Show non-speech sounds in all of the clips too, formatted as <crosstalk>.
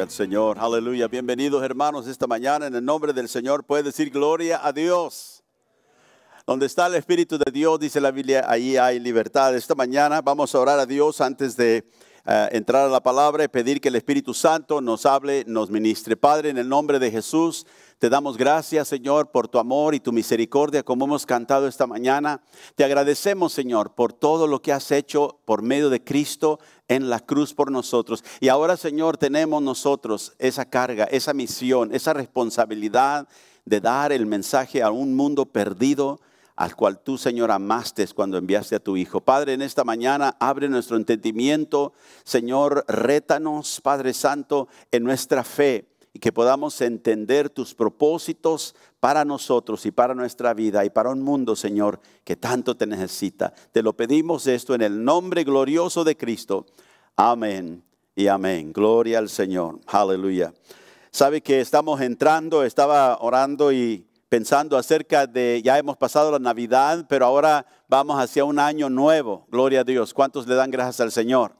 al Señor. Aleluya. Bienvenidos hermanos esta mañana. En el nombre del Señor puede decir gloria a Dios. Donde está el Espíritu de Dios, dice la Biblia, ahí hay libertad. Esta mañana vamos a orar a Dios antes de eh, entrar a la palabra y pedir que el Espíritu Santo nos hable, nos ministre. Padre, en el nombre de Jesús, te damos gracias, Señor, por tu amor y tu misericordia, como hemos cantado esta mañana. Te agradecemos, Señor, por todo lo que has hecho por medio de Cristo en la cruz por nosotros. Y ahora, Señor, tenemos nosotros esa carga, esa misión, esa responsabilidad de dar el mensaje a un mundo perdido al cual tú, Señor, amaste cuando enviaste a tu Hijo. Padre, en esta mañana abre nuestro entendimiento. Señor, rétanos, Padre Santo, en nuestra fe y que podamos entender tus propósitos para nosotros y para nuestra vida y para un mundo, Señor, que tanto te necesita. Te lo pedimos esto en el nombre glorioso de Cristo. Amén y amén. Gloria al Señor. Aleluya. Sabe que estamos entrando, estaba orando y pensando acerca de, ya hemos pasado la Navidad, pero ahora vamos hacia un año nuevo. Gloria a Dios. ¿Cuántos le dan gracias al Señor?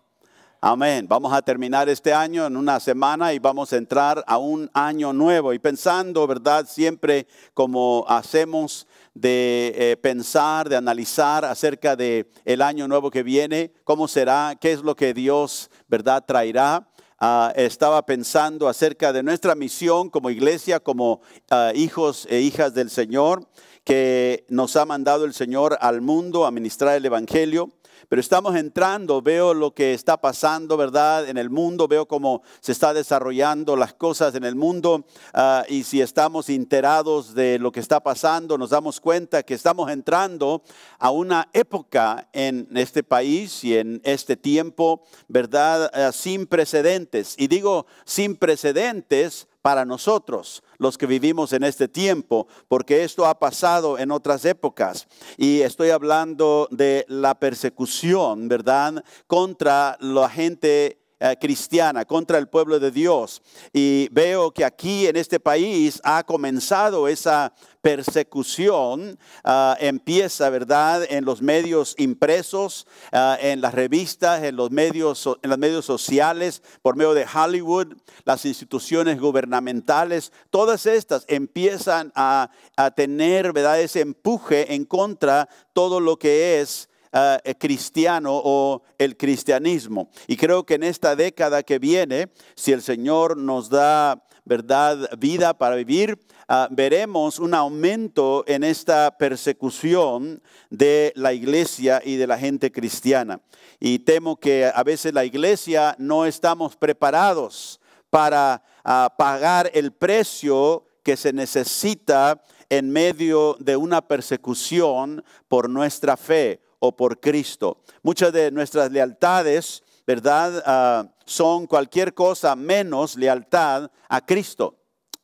Amén. Vamos a terminar este año en una semana y vamos a entrar a un año nuevo. Y pensando, ¿verdad? Siempre como hacemos de eh, pensar, de analizar acerca de el año nuevo que viene, cómo será, qué es lo que Dios, ¿verdad?, traerá. Ah, estaba pensando acerca de nuestra misión como iglesia, como ah, hijos e hijas del Señor, que nos ha mandado el Señor al mundo a ministrar el Evangelio. Pero estamos entrando, veo lo que está pasando, ¿verdad? En el mundo, veo cómo se está desarrollando las cosas en el mundo ah, y si estamos enterados de lo que está pasando, nos damos cuenta que estamos entrando a una época en este país y en este tiempo, ¿verdad? Ah, sin precedentes. Y digo sin precedentes para nosotros, los que vivimos en este tiempo, porque esto ha pasado en otras épocas. Y estoy hablando de la persecución, ¿verdad?, contra la gente eh, cristiana, contra el pueblo de Dios. Y veo que aquí en este país ha comenzado esa persecución ah, empieza, ¿verdad?, en los medios impresos, ah, en las revistas, en los, medios, en los medios sociales, por medio de Hollywood, las instituciones gubernamentales, todas estas empiezan a, a tener, ¿verdad?, ese empuje en contra todo lo que es eh, eh, cristiano o el cristianismo. Y creo que en esta década que viene, si el Señor nos da verdad, vida para vivir, ah, veremos un aumento en esta persecución de la iglesia y de la gente cristiana. Y temo que a veces la iglesia no estamos preparados para ah, pagar el precio que se necesita en medio de una persecución por nuestra fe o por Cristo. Muchas de nuestras lealtades, ¿verdad? Ah, son cualquier cosa menos lealtad a Cristo.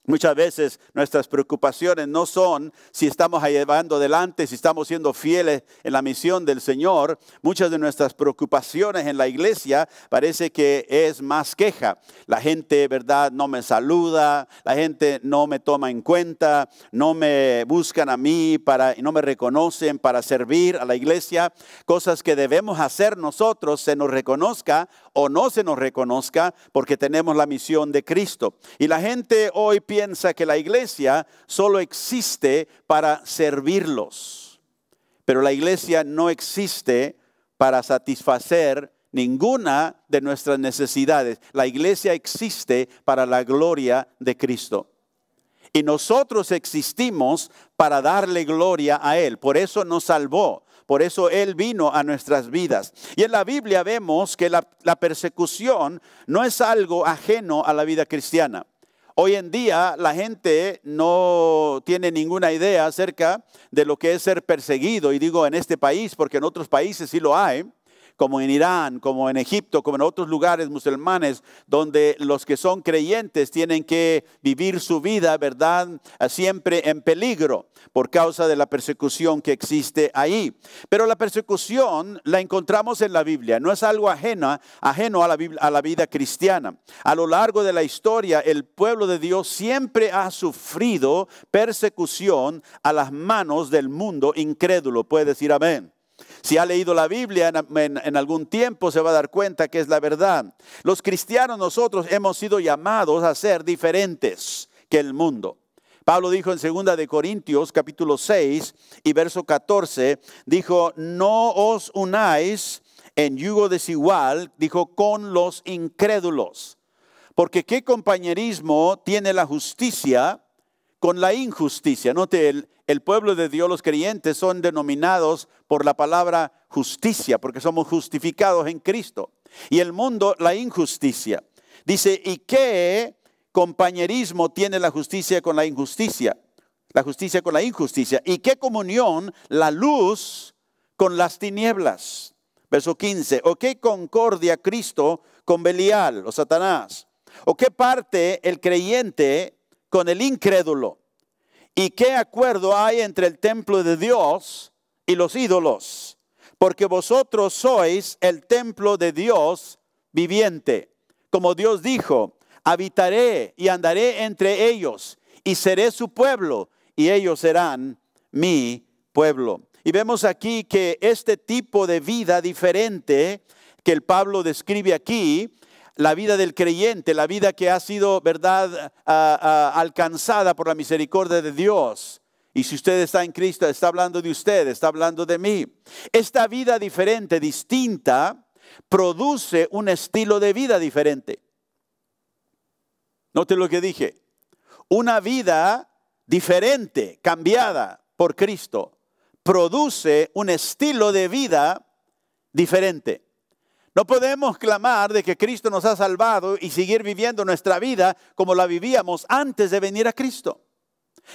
Muchas veces nuestras preocupaciones no son si estamos llevando adelante, si estamos siendo fieles en la misión del Señor. Muchas de nuestras preocupaciones en la iglesia parece que es más queja. La gente, ¿verdad? No me saluda, la gente no me toma en cuenta, no me buscan a mí para, no me reconocen para servir a la iglesia. Cosas que debemos hacer nosotros, se nos reconozca o no se nos reconozca, porque tenemos la misión de Cristo. Y la gente hoy piensa que la iglesia solo existe para servirlos, pero la iglesia no existe para satisfacer ninguna de nuestras necesidades. La iglesia existe para la gloria de Cristo. Y nosotros existimos para darle gloria a Él. Por eso nos salvó, por eso Él vino a nuestras vidas. Y en la Biblia vemos que la, persecución no es algo ajeno a la vida cristiana. Hoy en día la gente no tiene ninguna idea acerca de lo que es ser perseguido, y digo en este país, porque en otros países sí lo hay, como en Irán, como en Egipto, como en otros lugares musulmanes, donde los que son creyentes tienen que vivir su vida, ¿verdad? Siempre en peligro por causa de la persecución que existe ahí. Pero la persecución la encontramos en la Biblia, no es algo ajeno, ajeno a, la a la vida cristiana. A lo largo de la historia, el pueblo de Dios siempre ha sufrido persecución a las manos del mundo incrédulo. Puede decir amén. Si ha leído la Biblia en, algún tiempo se va a dar cuenta que es la verdad. Los cristianos nosotros hemos sido llamados a ser diferentes que el mundo. Pablo dijo en 2 de Corintios capítulo 6 y verso 14, dijo, "No os unáis en yugo desigual", dijo, "con los incrédulos." Porque qué compañerismo tiene la justicia con la injusticia. Note, el, pueblo de Dios, los creyentes, son denominados por la palabra justicia, porque somos justificados en Cristo. Y el mundo, la injusticia. Dice, ¿y qué compañerismo tiene la justicia con la injusticia? La justicia con la injusticia. ¿Y qué comunión la luz con las tinieblas? Verso 15. ¿O qué concordia Cristo con Belial o Satanás? ¿O qué parte el creyente con el incrédulo? ¿Y qué acuerdo hay entre el templo de Dios y los ídolos? Porque vosotros sois el templo de Dios viviente. Como Dios dijo, habitaré y andaré entre ellos y seré su pueblo y ellos serán mi pueblo. Y vemos aquí que este tipo de vida diferente que el Pablo describe aquí la vida del creyente, la vida que ha sido, ¿verdad?, ah, ah, alcanzada por la misericordia de Dios. Y si usted está en Cristo, está hablando de usted, está hablando de mí. Esta vida diferente, distinta, produce un estilo de vida diferente. Note lo que dije. Una vida diferente, cambiada por Cristo, produce un estilo de vida diferente. No podemos clamar de que Cristo nos ha salvado y seguir viviendo nuestra vida como la vivíamos antes de venir a Cristo.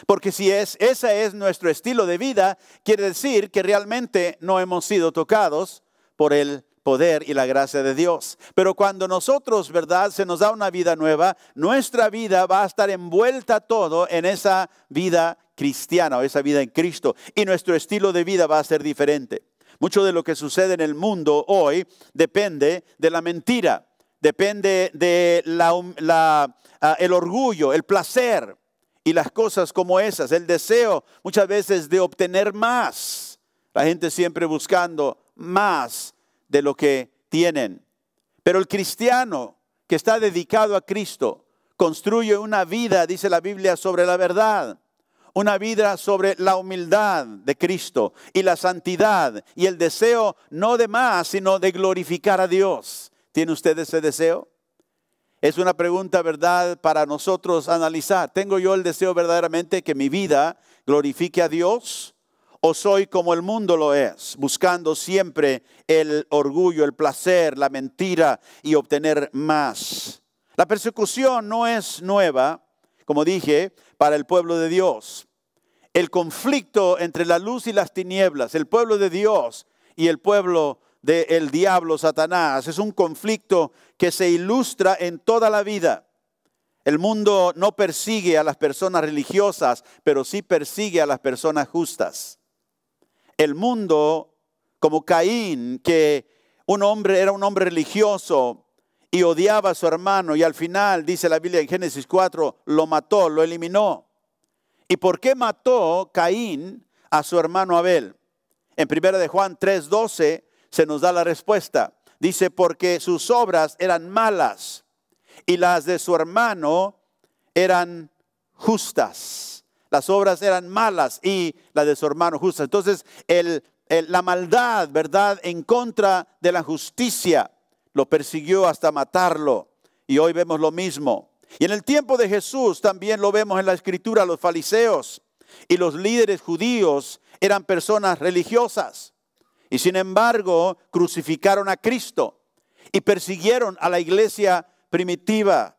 Porque si es, ese es nuestro estilo de vida, quiere decir que realmente no hemos sido tocados por el poder y la gracia de Dios. Pero cuando nosotros, ¿verdad?, se nos da una vida nueva, nuestra vida va a estar envuelta todo en esa vida cristiana o esa vida en Cristo. Y nuestro estilo de vida va a ser diferente. Mucho de lo que sucede en el mundo hoy depende de la mentira, depende de ah, el orgullo, el placer y las cosas como esas, el deseo muchas veces de obtener más. La gente siempre buscando más de lo que tienen. Pero el cristiano que está dedicado a Cristo construye una vida, dice la Biblia, sobre la verdad una vida sobre la humildad de Cristo y la santidad y el deseo no de más, sino de glorificar a Dios. ¿Tiene usted ese deseo? Es una pregunta, ¿verdad?, para nosotros analizar. ¿Tengo yo el deseo verdaderamente que mi vida glorifique a Dios? ¿O soy como el mundo lo es, buscando siempre el orgullo, el placer, la mentira y obtener más? La persecución no es nueva, como dije, para el pueblo de Dios el conflicto entre la luz y las tinieblas, el pueblo de Dios y el pueblo del diablo Satanás. Es un conflicto que se ilustra en toda la vida. El mundo no persigue a las personas religiosas, pero sí persigue a las personas justas. El mundo, como Caín, que un hombre era un hombre religioso y odiaba a su hermano y al final, dice la Biblia en Génesis 4, lo mató, lo eliminó. ¿Y por qué mató Caín a su hermano Abel? En primera de Juan 3:12 se nos da la respuesta. Dice, porque sus obras eran malas y las de su hermano eran justas. Las obras eran malas y las de su hermano justas. Entonces, la maldad, ¿verdad?, en contra de la justicia, lo persiguió hasta matarlo. Y hoy vemos lo mismo. Y en el tiempo de Jesús también lo vemos en la escritura, los fariseos y los líderes judíos eran personas religiosas. Y sin embargo crucificaron a Cristo y persiguieron a la iglesia primitiva.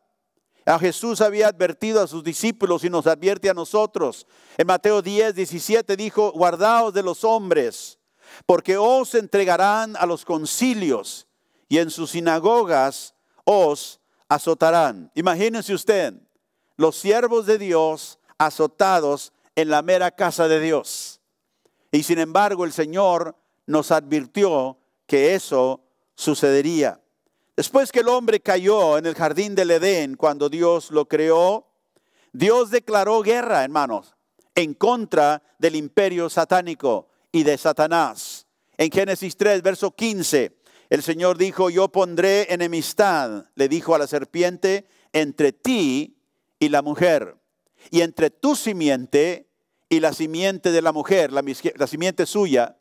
A Jesús había advertido a sus discípulos y nos advierte a nosotros. En Mateo 10, 17 dijo, guardaos de los hombres, porque os entregarán a los concilios y en sus sinagogas os azotarán. Imagínense usted, los siervos de Dios azotados en la mera casa de Dios. Y sin embargo el Señor nos advirtió que eso sucedería. Después que el hombre cayó en el jardín del Edén, cuando Dios lo creó, Dios declaró guerra, hermanos, en contra del imperio satánico y de Satanás. En Génesis 3, verso 15, el Señor dijo, yo pondré enemistad, le dijo a la serpiente, entre ti y la mujer, y entre tu simiente y la simiente de la mujer, la, simiente suya,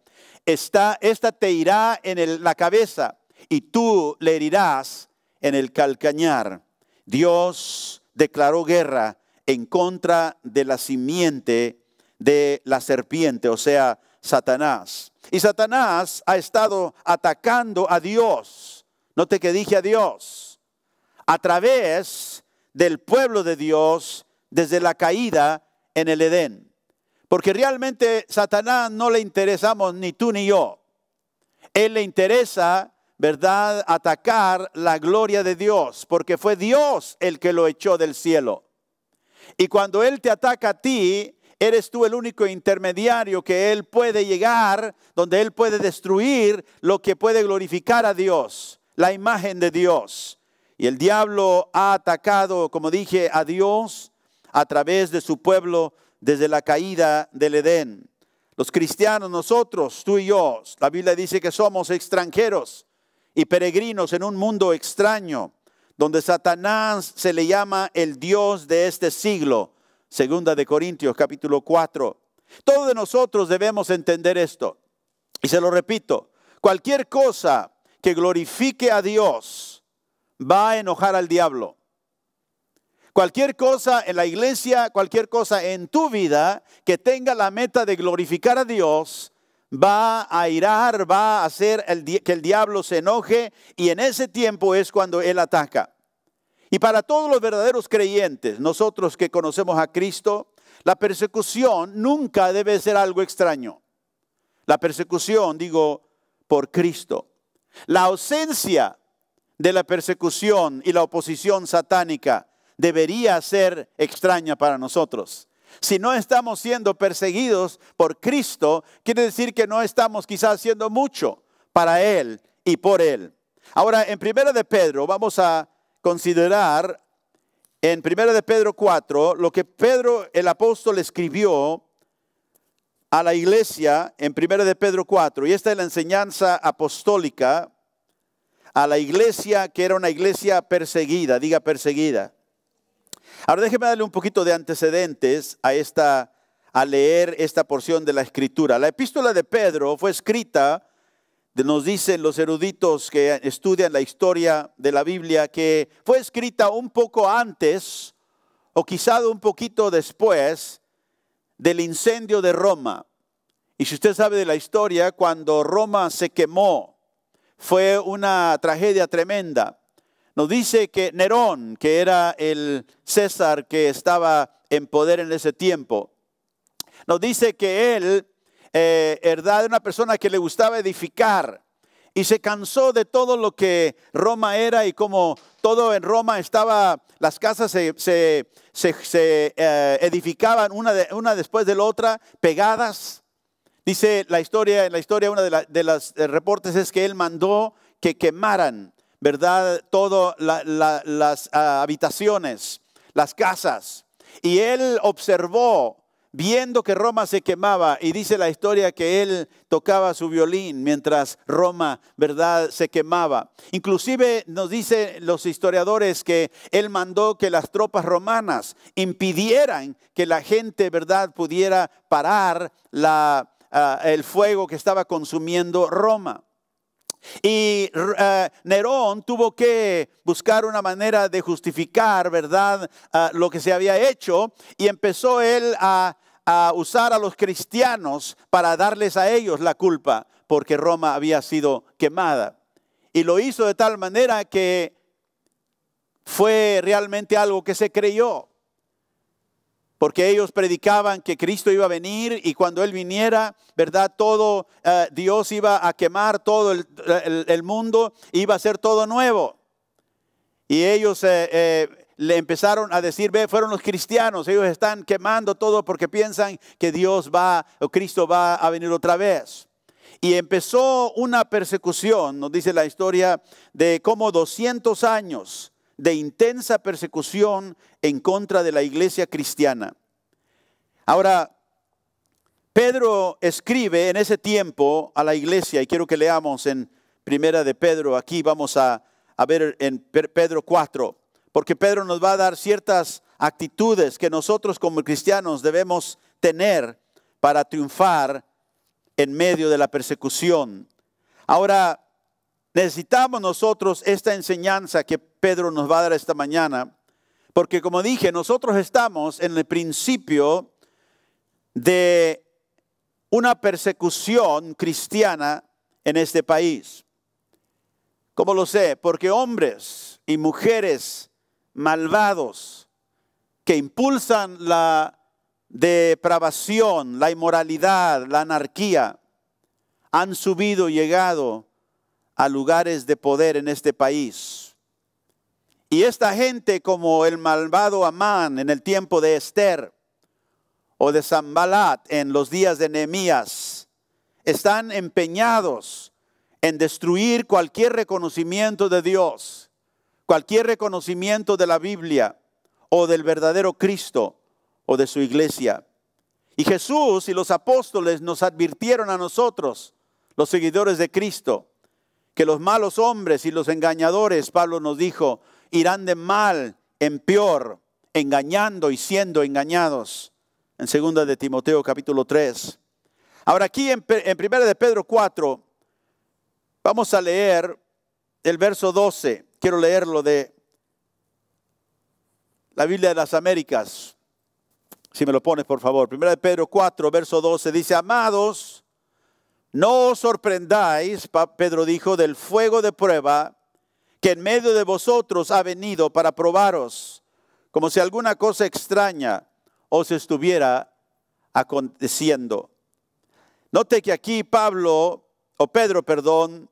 está, esta te irá en la cabeza y tú le herirás en el calcañar. Dios declaró guerra en contra de la simiente de la serpiente, o sea, Satanás. Y Satanás ha estado atacando a Dios. Note que dije a Dios. A través del pueblo de Dios desde la caída en el Edén. Porque realmente Satanás no le interesamos ni tú ni yo. Él le interesa, ¿verdad?, atacar la gloria de Dios, porque fue Dios el que lo echó del cielo. Y cuando Él te ataca a ti, Eres tú el único intermediario que Él puede llegar, donde Él puede destruir lo que puede glorificar a Dios, la imagen de Dios. Y el diablo ha atacado, como dije, a Dios a través de su pueblo desde la caída del Edén. Los cristianos, nosotros, tú y yo, la Biblia dice que somos extranjeros y peregrinos en un mundo extraño, donde Satanás se le llama el Dios de este siglo Segunda de Corintios capítulo 4. Todos nosotros debemos entender esto. Y se lo repito, cualquier cosa que glorifique a Dios va a enojar al diablo. Cualquier cosa en la iglesia, cualquier cosa en tu vida que tenga la meta de glorificar a Dios, va a irar, va a hacer el, que el diablo se enoje y en ese tiempo es cuando él ataca. Y para todos los verdaderos creyentes, nosotros que conocemos a Cristo, la persecución nunca debe ser algo extraño. La persecución, digo, por Cristo. La ausencia de la persecución y la oposición satánica debería ser extraña para nosotros. Si no estamos siendo perseguidos por Cristo, quiere decir que no estamos quizás haciendo mucho para Él y por Él. Ahora, en Primera de Pedro, vamos a considerar en 1 de Pedro 4 lo que Pedro el apóstol escribió a la iglesia en 1 de Pedro 4. Y esta es la enseñanza apostólica a la iglesia que era una iglesia perseguida, diga perseguida. Ahora déjeme darle un poquito de antecedentes a esta a leer esta porción de la escritura. La epístola de Pedro fue escrita nos dicen los eruditos que estudian la historia de la Biblia que fue escrita un poco antes o quizá un poquito después del incendio de Roma. Y si usted sabe de la historia, cuando Roma se quemó, fue una tragedia tremenda. Nos dice que Nerón, que era el César que estaba en poder en ese tiempo, nos dice que él eh, una persona que le gustaba edificar y se cansó de todo lo que Roma era y como todo en Roma estaba, las casas se, eh, edificaban una, una después de la otra, pegadas. Dice la historia, en la historia, una de, las los eh, reportes es que él mandó que quemaran, ¿verdad? Todas las ah, habitaciones, las casas. Y él observó viendo que Roma se quemaba, y dice la historia que él tocaba su violín mientras Roma, ¿verdad?, se quemaba. Inclusive nos dicen los historiadores que él mandó que las tropas romanas impidieran que la gente, ¿verdad?, pudiera parar ah, el fuego que estaba consumiendo Roma. Y eh, Nerón tuvo que buscar una manera de justificar, ¿verdad?, ah, lo que se había hecho. Y empezó él a usar a los cristianos para darles a ellos la culpa, porque Roma había sido quemada. Y lo hizo de tal manera que fue realmente algo que se creyó porque ellos predicaban que Cristo iba a venir y cuando Él viniera, ¿verdad? Todo eh, Dios iba a quemar todo el, mundo, iba a ser todo nuevo. Y ellos eh, eh, le empezaron a decir, ve, fueron los cristianos, ellos están quemando todo porque piensan que Dios va, o Cristo va a venir otra vez. Y empezó una persecución, nos dice la historia, de como 200 años de intensa persecución en contra de la iglesia cristiana. Ahora, Pedro escribe en ese tiempo a la iglesia, y quiero que leamos en Primera de Pedro, aquí vamos a, ver en Pedro 4, porque Pedro nos va a dar ciertas actitudes que nosotros como cristianos debemos tener para triunfar en medio de la persecución. Ahora, Necesitamos nosotros esta enseñanza que Pedro nos va a dar esta mañana, porque como dije, nosotros estamos en el principio de una persecución cristiana en este país. ¿Cómo lo sé? Porque hombres y mujeres malvados que impulsan la depravación, la inmoralidad, la anarquía, han subido y llegado a lugares de poder en este país. Y esta gente como el malvado Amán en el tiempo de Esther o de Zambalat en los días de Nehemías, están empeñados en destruir cualquier reconocimiento de Dios, cualquier reconocimiento de la Biblia o del verdadero Cristo o de su iglesia. Y Jesús y los apóstoles nos advirtieron a nosotros, los seguidores de Cristo, que los malos hombres y los engañadores, Pablo nos dijo, irán de mal en peor, engañando y siendo engañados. En segunda de Timoteo capítulo 3. Ahora aquí en, 1 primera de Pedro 4, vamos a leer el verso 12. Quiero leerlo de la Biblia de las Américas. Si me lo pones, por favor. Primera de Pedro 4, verso 12 dice, amados, no os sorprendáis, Pedro dijo, del fuego de prueba que en medio de vosotros ha venido para probaros, como si alguna cosa extraña os estuviera aconteciendo. Note que aquí Pablo, o Pedro, perdón,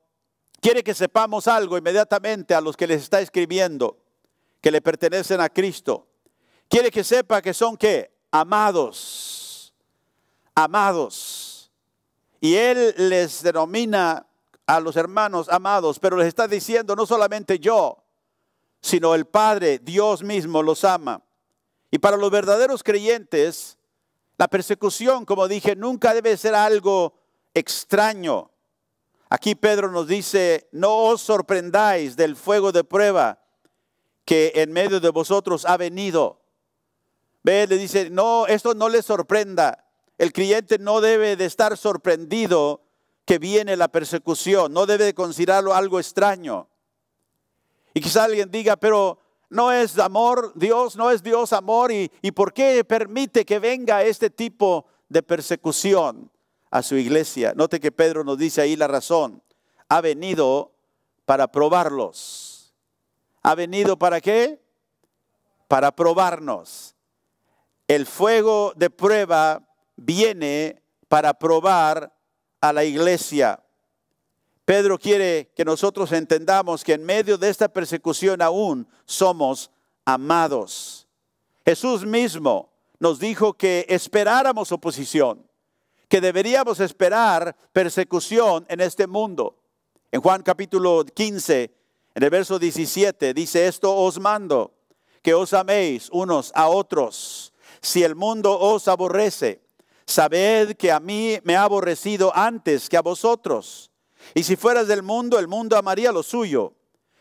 quiere que sepamos algo inmediatamente a los que les está escribiendo, que le pertenecen a Cristo. Quiere que sepa que son qué? Amados. Amados. Y Él les denomina a los hermanos amados, pero les está diciendo no solamente yo, sino el Padre, Dios mismo los ama. Y para los verdaderos creyentes, la persecución, como dije, nunca debe ser algo extraño. Aquí Pedro nos dice, no os sorprendáis del fuego de prueba que en medio de vosotros ha venido. Ve, le dice, no, esto no les sorprenda, el cliente no debe de estar sorprendido que viene la persecución, no debe de considerarlo algo extraño. Y quizá alguien diga, pero no es amor Dios, no es Dios amor, ¿y, por qué permite que venga este tipo de persecución a su iglesia? Note que Pedro nos dice ahí la razón. Ha venido para probarlos. ¿Ha venido para qué? Para probarnos. El fuego de prueba viene para probar a la iglesia. Pedro quiere que nosotros entendamos que en medio de esta persecución aún somos amados. Jesús mismo nos dijo que esperáramos oposición, que deberíamos esperar persecución en este mundo. En Juan capítulo 15, en el verso 17, dice, esto os mando, que os améis unos a otros. Si el mundo os aborrece, Sabed que a mí me ha aborrecido antes que a vosotros. Y si fueras del mundo, el mundo amaría lo suyo.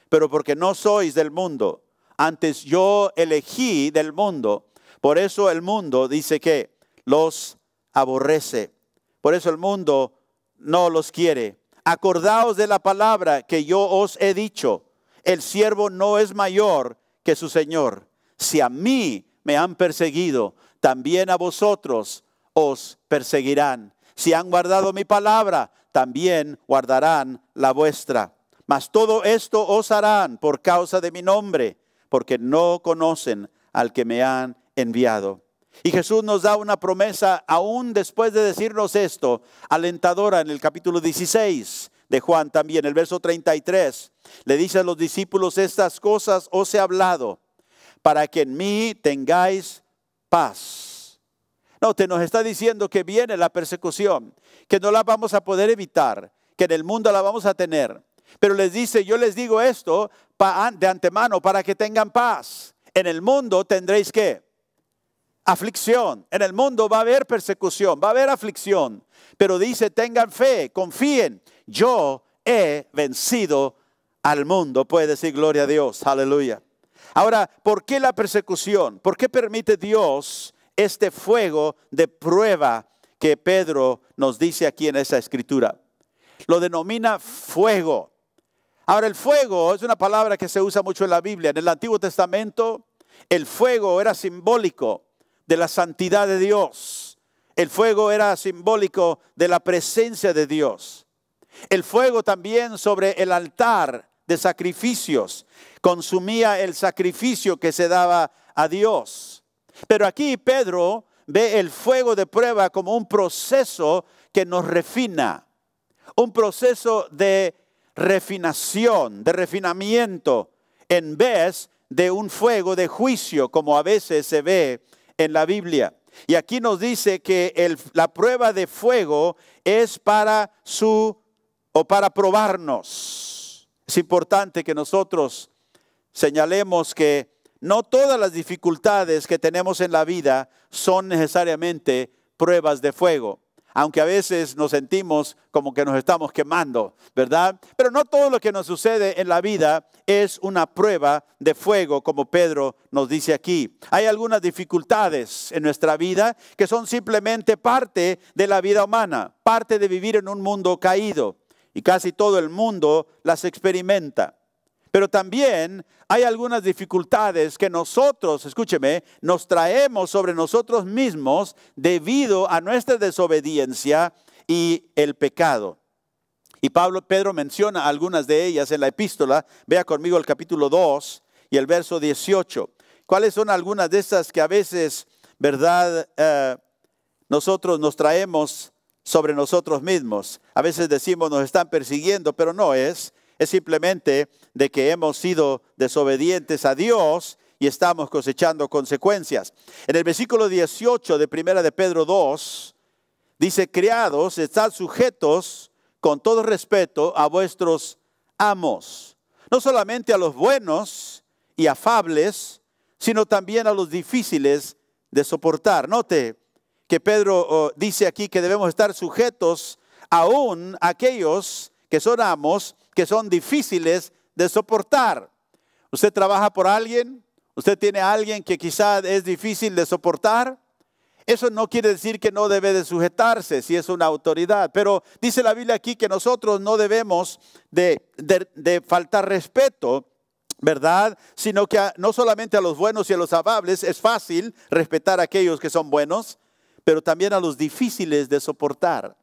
Pero porque no sois del mundo, antes yo elegí del mundo. Por eso el mundo dice que los aborrece. Por eso el mundo no los quiere. Acordaos de la palabra que yo os he dicho. El siervo no es mayor que su Señor. Si a mí me han perseguido, también a vosotros os perseguirán. Si han guardado mi palabra, también guardarán la vuestra. Mas todo esto os harán por causa de mi nombre, porque no conocen al que me han enviado. Y Jesús nos da una promesa, aún después de decirnos esto, alentadora en el capítulo 16 de Juan también, el verso 33. Le dice a los discípulos, estas cosas os he hablado, para que en mí tengáis paz no, te nos está diciendo que viene la persecución, que no la vamos a poder evitar, que en el mundo la vamos a tener. Pero les dice, yo les digo esto de antemano para que tengan paz. En el mundo tendréis que aflicción. En el mundo va a haber persecución, va a haber aflicción. Pero dice, tengan fe, confíen. Yo he vencido al mundo. Puede decir gloria a Dios. Aleluya. Ahora, ¿por qué la persecución? ¿Por qué permite Dios este fuego de prueba que Pedro nos dice aquí en esa escritura. Lo denomina fuego. Ahora el fuego es una palabra que se usa mucho en la Biblia. En el Antiguo Testamento el fuego era simbólico de la santidad de Dios. El fuego era simbólico de la presencia de Dios. El fuego también sobre el altar de sacrificios consumía el sacrificio que se daba a Dios. Pero aquí Pedro ve el fuego de prueba como un proceso que nos refina, un proceso de refinación, de refinamiento, en vez de un fuego de juicio como a veces se ve en la Biblia. Y aquí nos dice que la prueba de fuego es para su o para probarnos. Es importante que nosotros señalemos que no todas las dificultades que tenemos en la vida son necesariamente pruebas de fuego, aunque a veces nos sentimos como que nos estamos quemando, ¿verdad? Pero no todo lo que nos sucede en la vida es una prueba de fuego, como Pedro nos dice aquí. Hay algunas dificultades en nuestra vida que son simplemente parte de la vida humana, parte de vivir en un mundo caído, y casi todo el mundo las experimenta. Pero también hay algunas dificultades que nosotros, escúcheme, nos traemos sobre nosotros mismos debido a nuestra desobediencia y el pecado. Y Pablo Pedro menciona algunas de ellas en la epístola. Vea conmigo el capítulo 2 y el verso 18. ¿Cuáles son algunas de esas que a veces, verdad, eh, nosotros nos traemos sobre nosotros mismos? A veces decimos nos están persiguiendo, pero no es es simplemente de que hemos sido desobedientes a Dios y estamos cosechando consecuencias. En el versículo 18 de Primera de Pedro 2 dice, "Criados, estad sujetos con todo respeto a vuestros amos, no solamente a los buenos y afables, sino también a los difíciles de soportar." Note que Pedro oh, dice aquí que debemos estar sujetos aún a aquellos que son amos que son difíciles de soportar. Usted trabaja por alguien, usted tiene a alguien que quizá es difícil de soportar. Eso no quiere decir que no debe de sujetarse si es una autoridad, pero dice la Biblia aquí que nosotros no debemos de, faltar respeto, ¿verdad? Sino que no solamente a los buenos y a los amables es fácil respetar a aquellos que son buenos, pero también a los difíciles de soportar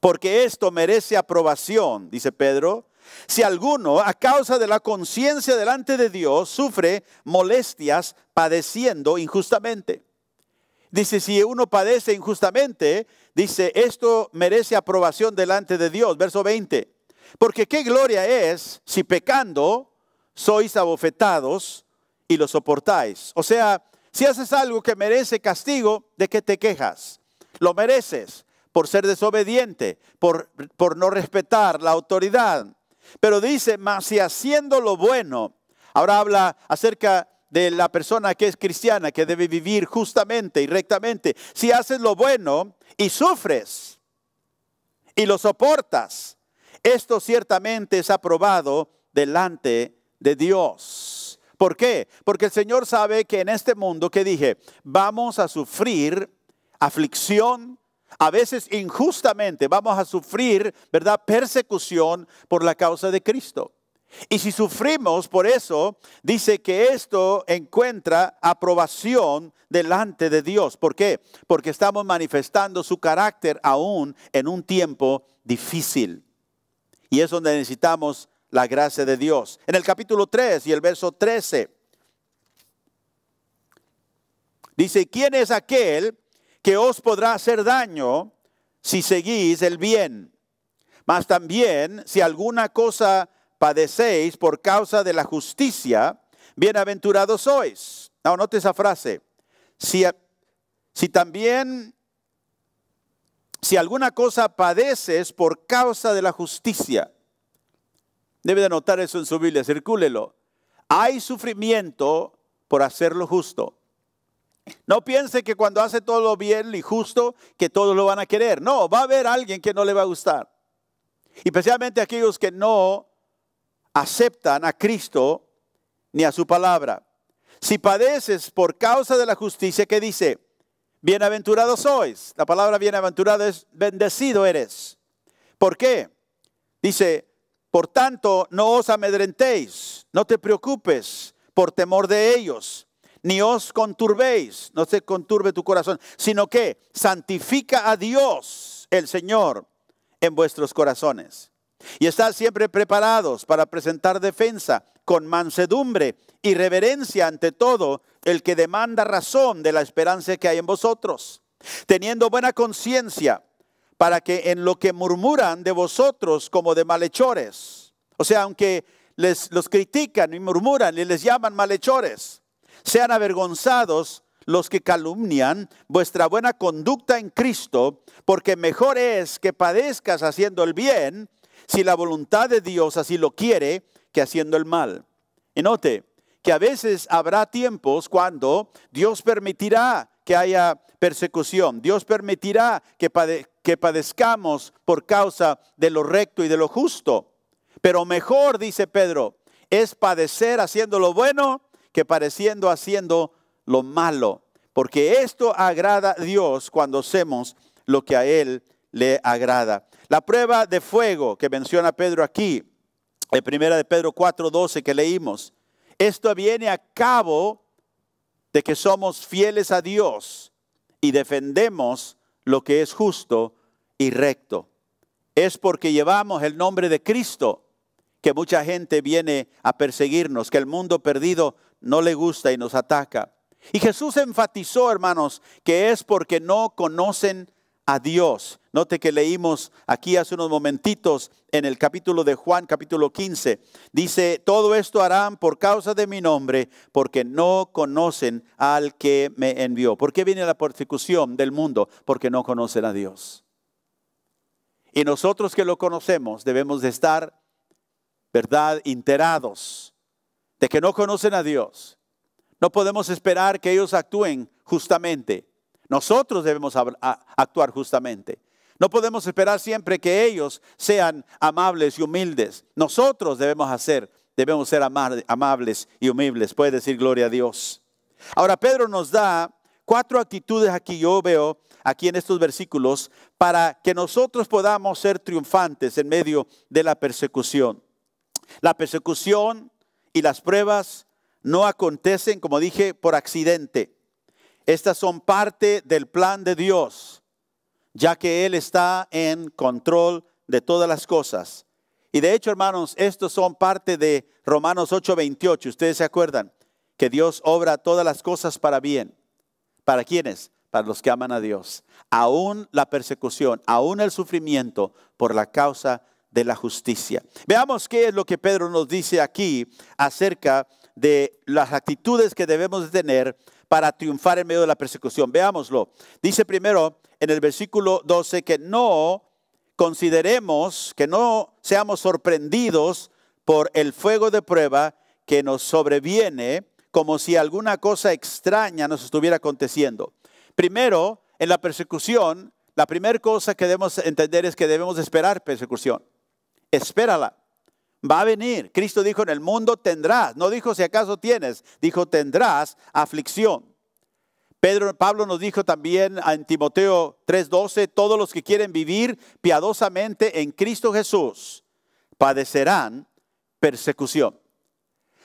porque esto merece aprobación, dice Pedro. Si alguno, a causa de la conciencia delante de Dios, sufre molestias padeciendo injustamente. Dice, si uno padece injustamente, dice, esto merece aprobación delante de Dios. Verso 20. Porque qué gloria es si pecando sois abofetados y lo soportáis. O sea, si haces algo que merece castigo, ¿de qué te quejas? Lo mereces por ser desobediente, por, por no respetar la autoridad. Pero dice, más si haciendo lo bueno, ahora habla acerca de la persona que es cristiana, que debe vivir justamente y rectamente, si haces lo bueno y sufres y lo soportas, esto ciertamente es aprobado delante de Dios. ¿Por qué? Porque el Señor sabe que en este mundo que dije, vamos a sufrir aflicción, a veces injustamente vamos a sufrir, ¿verdad? Persecución por la causa de Cristo. Y si sufrimos por eso, dice que esto encuentra aprobación delante de Dios. ¿Por qué? Porque estamos manifestando su carácter aún en un tiempo difícil. Y es donde necesitamos la gracia de Dios. En el capítulo 3 y el verso 13, dice, ¿quién es aquel que os podrá hacer daño si seguís el bien. Mas también si alguna cosa padecéis por causa de la justicia, bienaventurados sois. No, note esa frase. Si, también, si alguna cosa padeces por causa de la justicia, debe de anotar eso en su Biblia, circúlelo. Hay sufrimiento por hacerlo justo. No piense que cuando hace todo lo bien y justo, que todos lo van a querer. No, va a haber alguien que no le va a gustar. Y especialmente aquellos que no aceptan a Cristo ni a su palabra. Si padeces por causa de la justicia, ¿qué dice? bienaventurados sois. La palabra bienaventurado es bendecido eres. ¿Por qué? Dice, por tanto, no os amedrentéis, no te preocupes por temor de ellos ni os conturbéis, no se conturbe tu corazón, sino que santifica a Dios el Señor en vuestros corazones. Y estad siempre preparados para presentar defensa con mansedumbre y reverencia ante todo el que demanda razón de la esperanza que hay en vosotros, teniendo buena conciencia para que en lo que murmuran de vosotros como de malhechores, o sea, aunque les, los critican y murmuran y les llaman malhechores, sean avergonzados los que calumnian vuestra buena conducta en Cristo, porque mejor es que padezcas haciendo el bien, si la voluntad de Dios así lo quiere, que haciendo el mal. Y note que a veces habrá tiempos cuando Dios permitirá que haya persecución, Dios permitirá que, que padezcamos por causa de lo recto y de lo justo. Pero mejor, dice Pedro, es padecer haciendo lo bueno que pareciendo haciendo lo malo, porque esto agrada a Dios cuando hacemos lo que a Él le agrada. La prueba de fuego que menciona Pedro aquí, en primera de Pedro 4:12 que leímos, esto viene a cabo de que somos fieles a Dios y defendemos lo que es justo y recto. Es porque llevamos el nombre de Cristo que mucha gente viene a perseguirnos, que el mundo perdido no le gusta y nos ataca. Y Jesús enfatizó, hermanos, que es porque no conocen a Dios. Note que leímos aquí hace unos momentitos en el capítulo de Juan, capítulo 15. Dice, todo esto harán por causa de mi nombre, porque no conocen al que me envió. ¿Por qué viene la persecución del mundo? Porque no conocen a Dios. Y nosotros que lo conocemos debemos de estar, ¿verdad?, enterados de que no conocen a Dios, no podemos esperar que ellos actúen justamente. Nosotros debemos actuar justamente. No podemos esperar siempre que ellos sean amables y humildes. Nosotros debemos hacer, debemos ser amables y humildes. Puede decir gloria a Dios. Ahora Pedro nos da cuatro actitudes aquí yo veo aquí en estos versículos para que nosotros podamos ser triunfantes en medio de la persecución. La persecución y las pruebas no acontecen, como dije, por accidente. Estas son parte del plan de Dios, ya que Él está en control de todas las cosas. Y de hecho, hermanos, estos son parte de Romanos 28. Ustedes se acuerdan que Dios obra todas las cosas para bien. ¿Para quiénes? Para los que aman a Dios. Aún la persecución, aún el sufrimiento por la causa de de la justicia. Veamos qué es lo que Pedro nos dice aquí acerca de las actitudes que debemos tener para triunfar en medio de la persecución. Veámoslo. Dice primero en el versículo 12 que no consideremos, que no seamos sorprendidos por el fuego de prueba que nos sobreviene como si alguna cosa extraña nos estuviera aconteciendo. Primero, en la persecución, la primera cosa que debemos entender es que debemos esperar persecución espérala. Va a venir. Cristo dijo, en el mundo tendrás. No dijo si acaso tienes, dijo tendrás aflicción. Pedro, Pablo nos dijo también en Timoteo 3:12, todos los que quieren vivir piadosamente en Cristo Jesús padecerán persecución.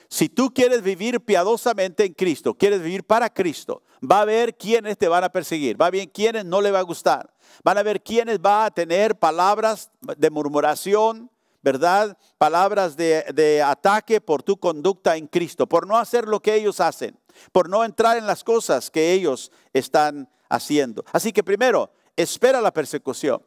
Si tú quieres vivir piadosamente en Cristo, quieres vivir para Cristo, va a ver quiénes te van a perseguir, va a ver quienes no le va a gustar, van a ver quiénes va a tener palabras de murmuración, ¿verdad? Palabras de, ataque por tu conducta en Cristo, por no hacer lo que ellos hacen, por no entrar en las cosas que ellos están haciendo. Así que primero, espera la persecución.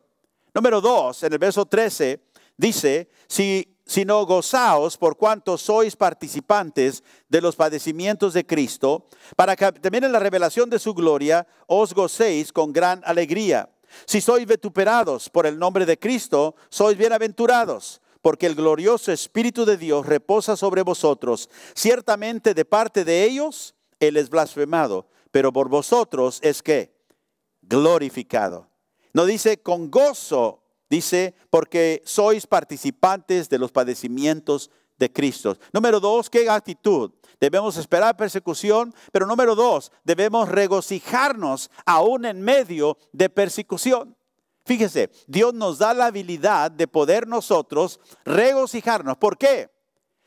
Número dos, en el verso 13, dice, si, si no gozaos por cuanto sois participantes de los padecimientos de Cristo, para que también en la revelación de su gloria os gocéis con gran alegría. Si sois vituperados por el nombre de Cristo, sois bienaventurados, porque el glorioso Espíritu de Dios reposa sobre vosotros. Ciertamente de parte de ellos Él es blasfemado, pero por vosotros es que glorificado. No dice con gozo, dice porque sois participantes de los padecimientos de Cristo. Número dos, qué actitud. Debemos esperar persecución, pero número dos, debemos regocijarnos aún en medio de persecución. Fíjese, Dios nos da la habilidad de poder nosotros regocijarnos. ¿Por qué?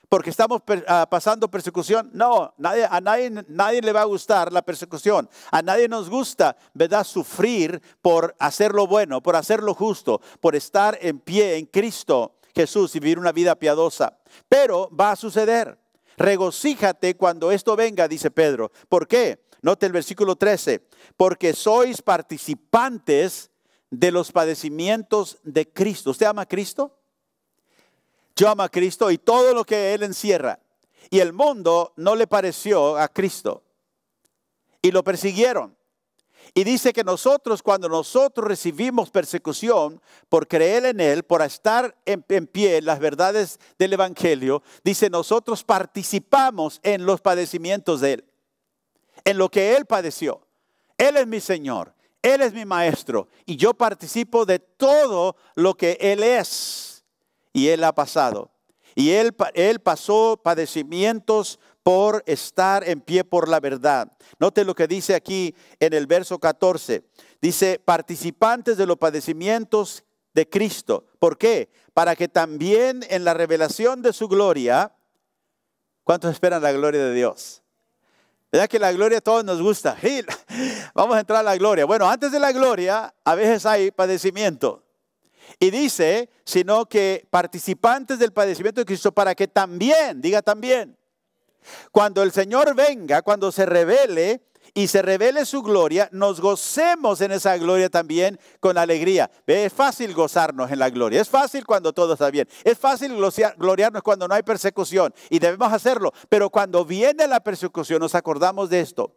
Porque estamos ah, pasando persecución. No, nadie, a nadie, nadie le va a gustar la persecución. A nadie nos gusta, ¿verdad? Sufrir por hacer lo bueno, por hacer lo justo, por estar en pie en Cristo Jesús y vivir una vida piadosa. Pero va a suceder. Regocíjate cuando esto venga, dice Pedro. ¿Por qué? Note el versículo 13. Porque sois participantes de los padecimientos de Cristo. ¿Usted ama a Cristo? Yo amo a Cristo y todo lo que Él encierra. Y el mundo no le pareció a Cristo. Y lo persiguieron. Y dice que nosotros, cuando nosotros recibimos persecución por creer en Él, por estar en, en, pie en las verdades del Evangelio, dice nosotros participamos en los padecimientos de Él, en lo que Él padeció. Él es mi Señor, él es mi maestro y yo participo de todo lo que Él es y Él ha pasado. Y Él, él pasó padecimientos por estar en pie por la verdad. Note lo que dice aquí en el verso 14. Dice, participantes de los padecimientos de Cristo. ¿Por qué? Para que también en la revelación de su gloria, ¿cuántos esperan la gloria de Dios? Ya que la gloria a todos nos gusta. <laughs> Vamos a entrar a la gloria. Bueno, antes de la gloria, a veces hay padecimiento. Y dice, sino que participantes del padecimiento de Cristo para que también, diga también, cuando el Señor venga, cuando se revele, y se revele su gloria, nos gocemos en esa gloria también con alegría. ¿Ve? Es fácil gozarnos en la gloria, es fácil cuando todo está bien, es fácil gloriarnos cuando no hay persecución y debemos hacerlo, pero cuando viene la persecución nos acordamos de esto.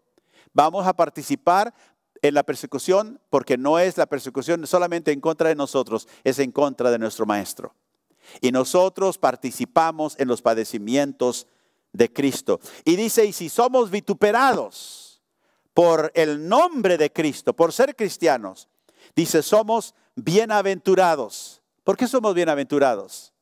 Vamos a participar en la persecución porque no es la persecución solamente en contra de nosotros, es en contra de nuestro Maestro. Y nosotros participamos en los padecimientos de Cristo. Y dice, y si somos vituperados, por el nombre de Cristo, por ser cristianos, dice, somos bienaventurados. ¿Por qué somos bienaventurados?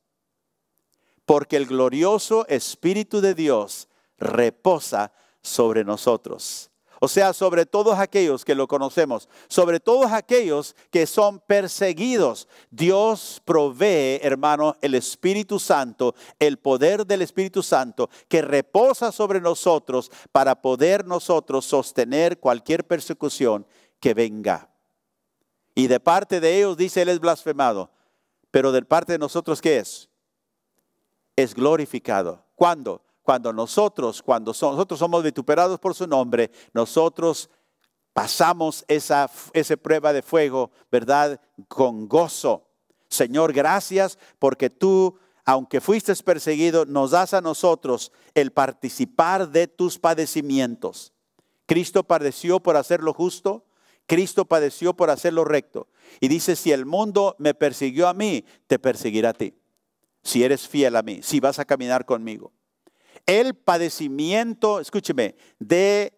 Porque el glorioso Espíritu de Dios reposa sobre nosotros o sea, sobre todos aquellos que lo conocemos, sobre todos aquellos que son perseguidos. Dios provee, hermano, el Espíritu Santo, el poder del Espíritu Santo que reposa sobre nosotros para poder nosotros sostener cualquier persecución que venga. Y de parte de ellos dice, Él es blasfemado, pero de parte de nosotros, ¿qué es? Es glorificado. ¿Cuándo? cuando nosotros, cuando nosotros somos vituperados por su nombre, nosotros pasamos esa, esa prueba de fuego, ¿verdad? Con gozo. Señor, gracias porque tú, aunque fuiste perseguido, nos das a nosotros el participar de tus padecimientos. Cristo padeció por hacer lo justo, Cristo padeció por hacer lo recto. Y dice, si el mundo me persiguió a mí, te perseguirá a ti. Si eres fiel a mí, si vas a caminar conmigo. El padecimiento, escúcheme, de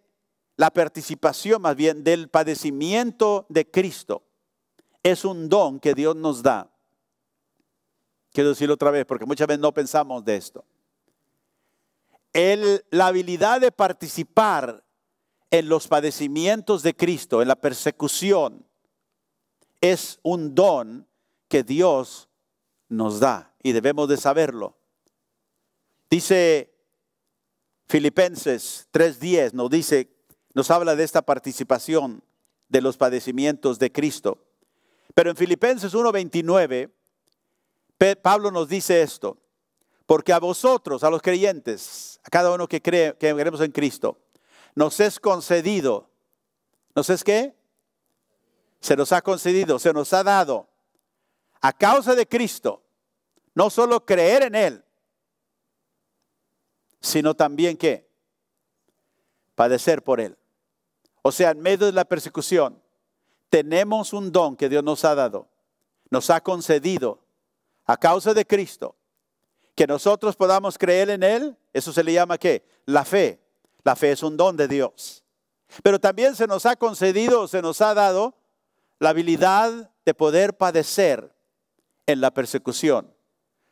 la participación más bien del padecimiento de Cristo es un don que Dios nos da. Quiero decirlo otra vez porque muchas veces no pensamos de esto. El, la habilidad de participar en los padecimientos de Cristo, en la persecución, es un don que Dios nos da y debemos de saberlo. Dice Filipenses 3:10 nos dice, nos habla de esta participación de los padecimientos de Cristo. Pero en Filipenses 1:29 Pablo nos dice esto, porque a vosotros, a los creyentes, a cada uno que cree que creemos en Cristo, nos es concedido, ¿nos es qué? Se nos ha concedido, se nos ha dado a causa de Cristo, no solo creer en él, sino también que padecer por Él. O sea, en medio de la persecución, tenemos un don que Dios nos ha dado, nos ha concedido a causa de Cristo. Que nosotros podamos creer en Él, eso se le llama qué? La fe. La fe es un don de Dios. Pero también se nos ha concedido, se nos ha dado la habilidad de poder padecer en la persecución.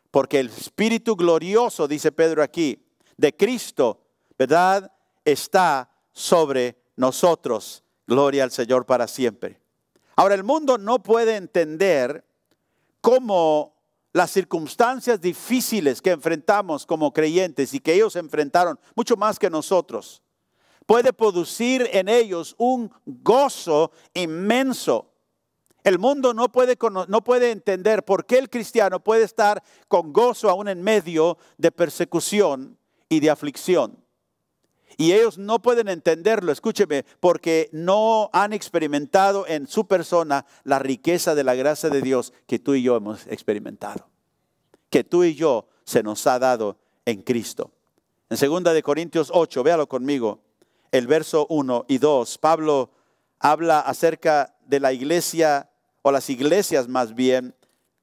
Porque el Espíritu glorioso, dice Pedro aquí, de Cristo, ¿verdad? Está sobre nosotros. Gloria al Señor para siempre. Ahora, el mundo no puede entender cómo las circunstancias difíciles que enfrentamos como creyentes y que ellos enfrentaron mucho más que nosotros, puede producir en ellos un gozo inmenso. El mundo no puede, no puede entender por qué el cristiano puede estar con gozo aún en medio de persecución, y de aflicción. Y ellos no pueden entenderlo, escúcheme, porque no han experimentado en su persona la riqueza de la gracia de Dios que tú y yo hemos experimentado, que tú y yo se nos ha dado en Cristo. En segunda de Corintios 8, véalo conmigo, el verso 1 y 2, Pablo habla acerca de la iglesia o las iglesias más bien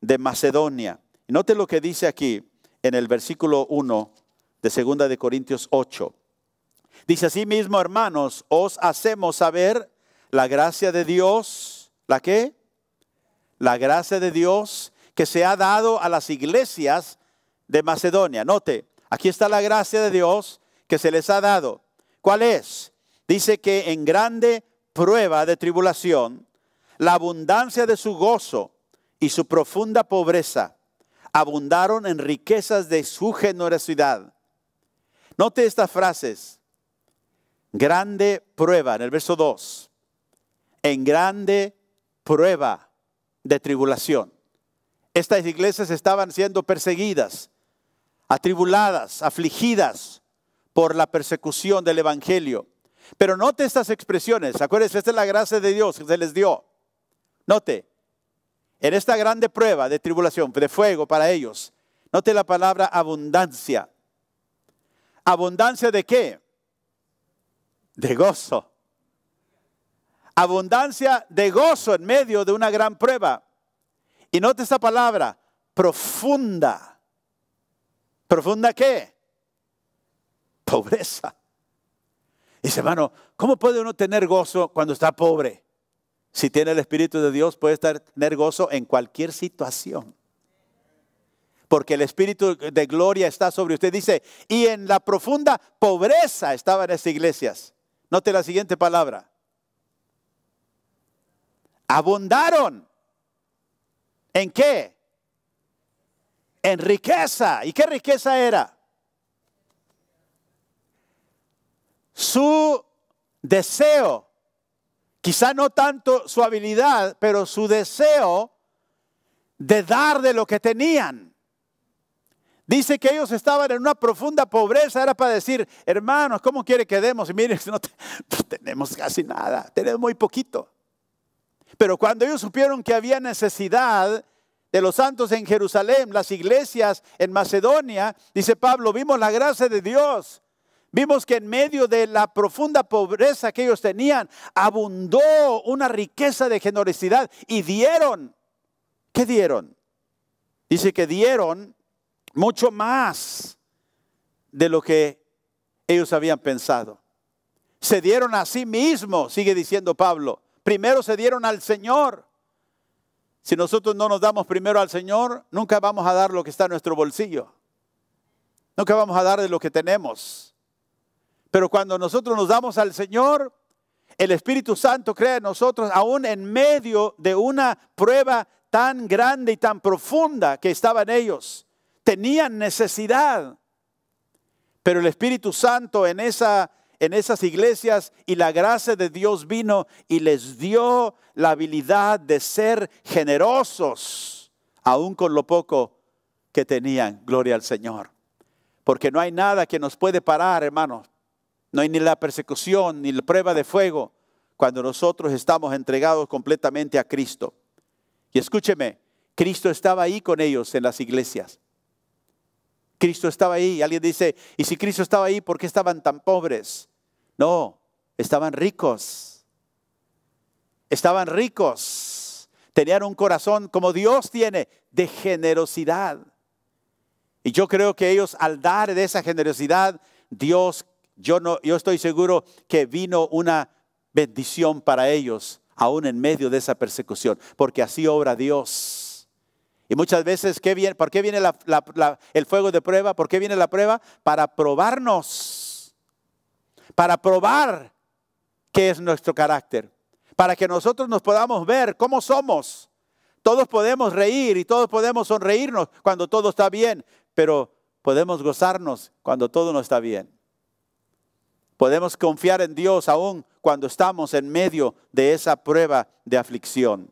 de Macedonia. Note lo que dice aquí en el versículo 1 de segunda de Corintios 8. Dice así mismo, hermanos, os hacemos saber la gracia de Dios, ¿la qué? La gracia de Dios que se ha dado a las iglesias de Macedonia. Note, aquí está la gracia de Dios que se les ha dado. ¿Cuál es? Dice que en grande prueba de tribulación, la abundancia de su gozo y su profunda pobreza abundaron en riquezas de su generosidad Note estas frases. Grande prueba, en el verso 2. En grande prueba de tribulación. Estas iglesias estaban siendo perseguidas, atribuladas, afligidas por la persecución del Evangelio. Pero note estas expresiones. Acuérdense, esta es la gracia de Dios que se les dio. Note, en esta grande prueba de tribulación, de fuego para ellos, note la palabra abundancia. Abundancia de qué? De gozo. Abundancia de gozo en medio de una gran prueba. Y note esta palabra, profunda. ¿Profunda qué? Pobreza. Dice, hermano, ¿cómo puede uno tener gozo cuando está pobre? Si tiene el Espíritu de Dios, puede tener gozo en cualquier situación porque el Espíritu de gloria está sobre usted. Dice, y en la profunda pobreza estaban estas iglesias. Note la siguiente palabra. Abundaron. ¿En qué? En riqueza. ¿Y qué riqueza era? Su deseo quizá no tanto su habilidad, pero su deseo de dar de lo que tenían. Dice que ellos estaban en una profunda pobreza, era para decir, hermanos, ¿cómo quiere que demos? Y miren, <laughs> no pues, tenemos casi nada, tenemos muy poquito. Pero cuando ellos supieron que había necesidad de los santos en Jerusalén, las iglesias en Macedonia, dice Pablo, vimos la gracia de Dios. Vimos que en medio de la profunda pobreza que ellos tenían, abundó una riqueza de generosidad y dieron. ¿Qué dieron? Dice que dieron mucho más de lo que ellos habían pensado. Se dieron a sí mismos, sigue diciendo Pablo. Primero se dieron al Señor. Si nosotros no nos damos primero al Señor, nunca vamos a dar lo que está en nuestro bolsillo. Nunca vamos a dar de lo que tenemos. Pero cuando nosotros nos damos al Señor, el Espíritu Santo crea en nosotros, aún en medio de una prueba tan grande y tan profunda que estaban ellos tenían necesidad. Pero el Espíritu Santo en, esa, en esas iglesias y la gracia de Dios vino y les dio la habilidad de ser generosos, aún con lo poco que tenían. Gloria al Señor. Porque no hay nada que nos puede parar, hermanos. No hay ni la persecución ni la prueba de fuego cuando nosotros estamos entregados completamente a Cristo. Y escúcheme, Cristo estaba ahí con ellos en las iglesias. Cristo estaba ahí. Alguien dice, ¿y si Cristo estaba ahí, por qué estaban tan pobres? No, estaban ricos. Estaban ricos. Tenían un corazón como Dios tiene, de generosidad. Y yo creo que ellos al dar de esa generosidad, Dios, yo, no, yo estoy seguro que vino una bendición para ellos, aún en medio de esa persecución, porque así obra Dios. Y muchas veces, ¿por qué viene el fuego de prueba? ¿Por qué viene la prueba? Para probarnos, para probar qué es nuestro carácter, para que nosotros nos podamos ver cómo somos. Todos podemos reír y todos podemos sonreírnos cuando todo está bien, pero podemos gozarnos cuando todo no está bien. Podemos confiar en Dios aún cuando estamos en medio de esa prueba de aflicción.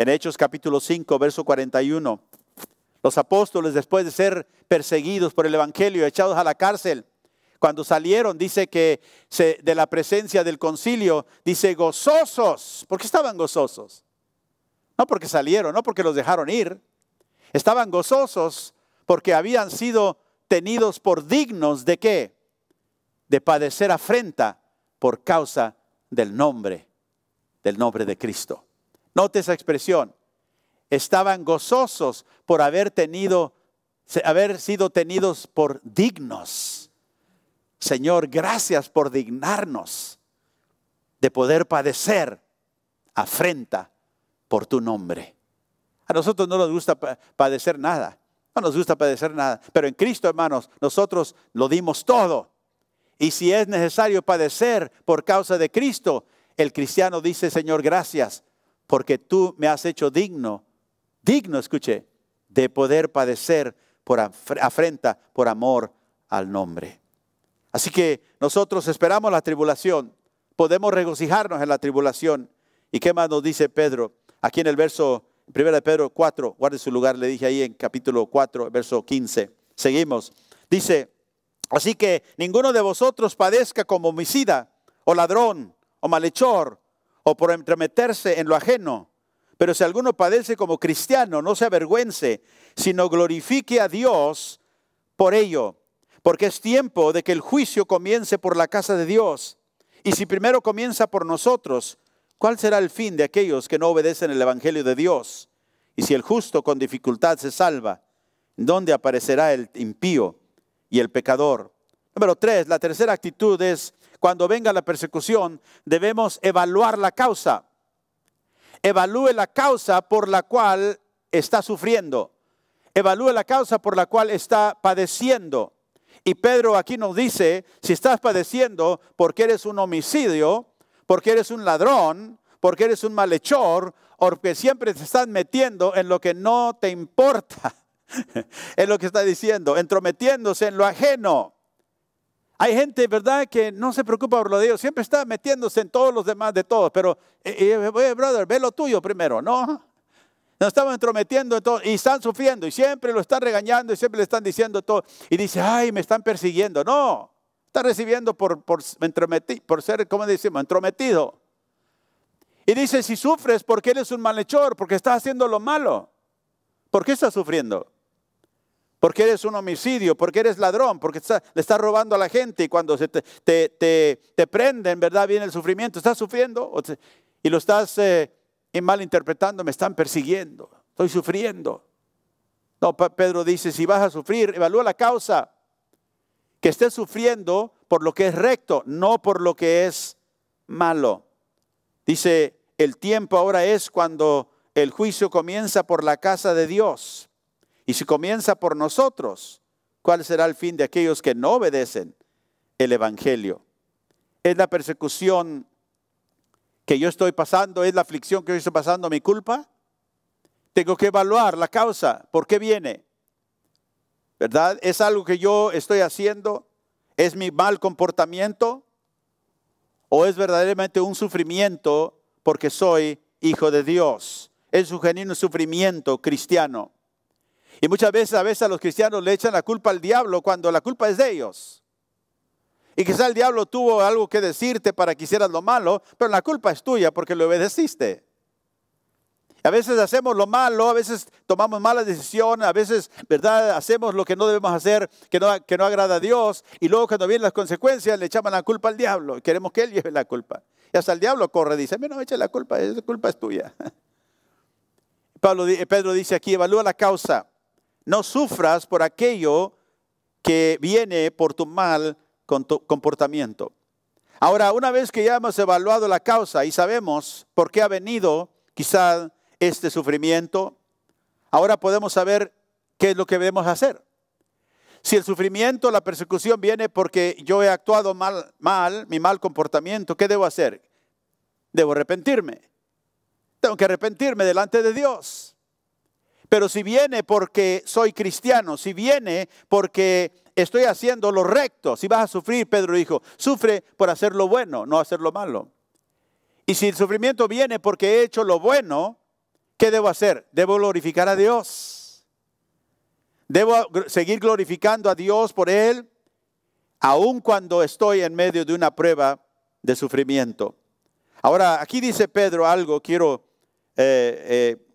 En Hechos capítulo 5, verso 41, los apóstoles después de ser perseguidos por el Evangelio, echados a la cárcel, cuando salieron, dice que se, de la presencia del concilio, dice gozosos. ¿Por qué estaban gozosos? No porque salieron, no porque los dejaron ir. Estaban gozosos porque habían sido tenidos por dignos de qué? De padecer afrenta por causa del nombre, del nombre de Cristo. Note esa expresión. Estaban gozosos por haber tenido haber sido tenidos por dignos. Señor, gracias por dignarnos de poder padecer afrenta por tu nombre. A nosotros no nos gusta padecer nada, no nos gusta padecer nada, pero en Cristo, hermanos, nosotros lo dimos todo. Y si es necesario padecer por causa de Cristo, el cristiano dice, Señor, gracias, porque tú me has hecho digno, digno, escuche, de poder padecer por afrenta, por amor al nombre. Así que nosotros esperamos la tribulación, podemos regocijarnos en la tribulación. ¿Y qué más nos dice Pedro? Aquí en el verso primero de Pedro 4, guarde su lugar, le dije ahí en capítulo 4, verso 15. Seguimos. Dice, así que ninguno de vosotros padezca como homicida, o ladrón, o malhechor, o por entremeterse en lo ajeno. Pero si alguno padece como cristiano, no se avergüence, sino glorifique a Dios por ello. Porque es tiempo de que el juicio comience por la casa de Dios. Y si primero comienza por nosotros, ¿cuál será el fin de aquellos que no obedecen el Evangelio de Dios? Y si el justo con dificultad se salva, ¿dónde aparecerá el impío y el pecador? Número tres, la tercera actitud es cuando venga la persecución, debemos evaluar la causa. Evalúe la causa por la cual está sufriendo. Evalúe la causa por la cual está padeciendo. Y Pedro aquí nos dice, si estás padeciendo porque eres un homicidio, porque eres un ladrón, porque eres un malhechor, porque siempre te estás metiendo en lo que no te importa, es <laughs> lo que está diciendo, entrometiéndose en lo ajeno. Hay gente, ¿verdad?, que no se preocupa por lo de Dios, siempre está metiéndose en todos los demás de todos, pero, eh, eh, eh, brother, ve lo tuyo primero, ¿no? Nos estamos entrometiendo en todo y están sufriendo y siempre lo están regañando y siempre le están diciendo todo. Y dice, ay, me están persiguiendo. No, está recibiendo por, por, por ser, ¿cómo decimos?, entrometido. Y dice, si sufres porque eres un malhechor, porque estás haciendo lo malo, ¿por qué estás sufriendo? porque eres un homicidio, porque eres ladrón, porque le estás robando a la gente y cuando se te, te, te, ¿verdad? Viene el sufrimiento, estás sufriendo y lo estás eh, mal interpretando. me están persiguiendo, estoy sufriendo. No, Pedro dice, si vas a sufrir, evalúa la causa, que estés sufriendo por lo que es recto, no por lo que es malo. Dice, el tiempo ahora es cuando el juicio comienza por la casa de Dios. Y si comienza por nosotros, ¿cuál será el fin de aquellos que no obedecen el Evangelio? Es la persecución que yo estoy pasando, es la aflicción que yo estoy pasando, mi culpa. Tengo que evaluar la causa, por qué viene. ¿Verdad? ¿Es algo que yo estoy haciendo? ¿Es mi mal comportamiento? ¿O es verdaderamente un sufrimiento porque soy hijo de Dios? Es un genuino sufrimiento cristiano. Y muchas veces, a veces a los cristianos le echan la culpa al diablo cuando la culpa es de ellos. Y quizá el diablo tuvo algo que decirte para que hicieras lo malo, pero la culpa es tuya porque lo obedeciste. A veces hacemos lo malo, a veces tomamos malas decisiones, a veces, ¿verdad? Hacemos lo que no debemos hacer, que no, que no agrada a Dios, y luego cuando vienen las consecuencias le echamos la culpa al diablo, queremos que él lleve la culpa. Y hasta el diablo corre, y dice, mira, no eche la culpa, esa culpa es tuya. <laughs> Pablo, Pedro dice aquí, evalúa la causa, no sufras por aquello que viene por tu mal comportamiento. Ahora, una vez que ya hemos evaluado la causa y sabemos por qué ha venido quizá este sufrimiento, ahora podemos saber qué es lo que debemos hacer. Si el sufrimiento, la persecución viene porque yo he actuado mal, mal, mi mal comportamiento, ¿qué debo hacer? Debo arrepentirme. Tengo que arrepentirme delante de Dios. Pero si viene porque soy cristiano, si viene porque estoy haciendo lo recto, si vas a sufrir, Pedro dijo, sufre por hacer lo bueno, no hacer lo malo. Y si el sufrimiento viene porque he hecho lo bueno, ¿qué debo hacer? Debo glorificar a Dios. Debo seguir glorificando a Dios por Él, aun cuando estoy en medio de una prueba de sufrimiento. Ahora, aquí dice Pedro algo, quiero eh, eh,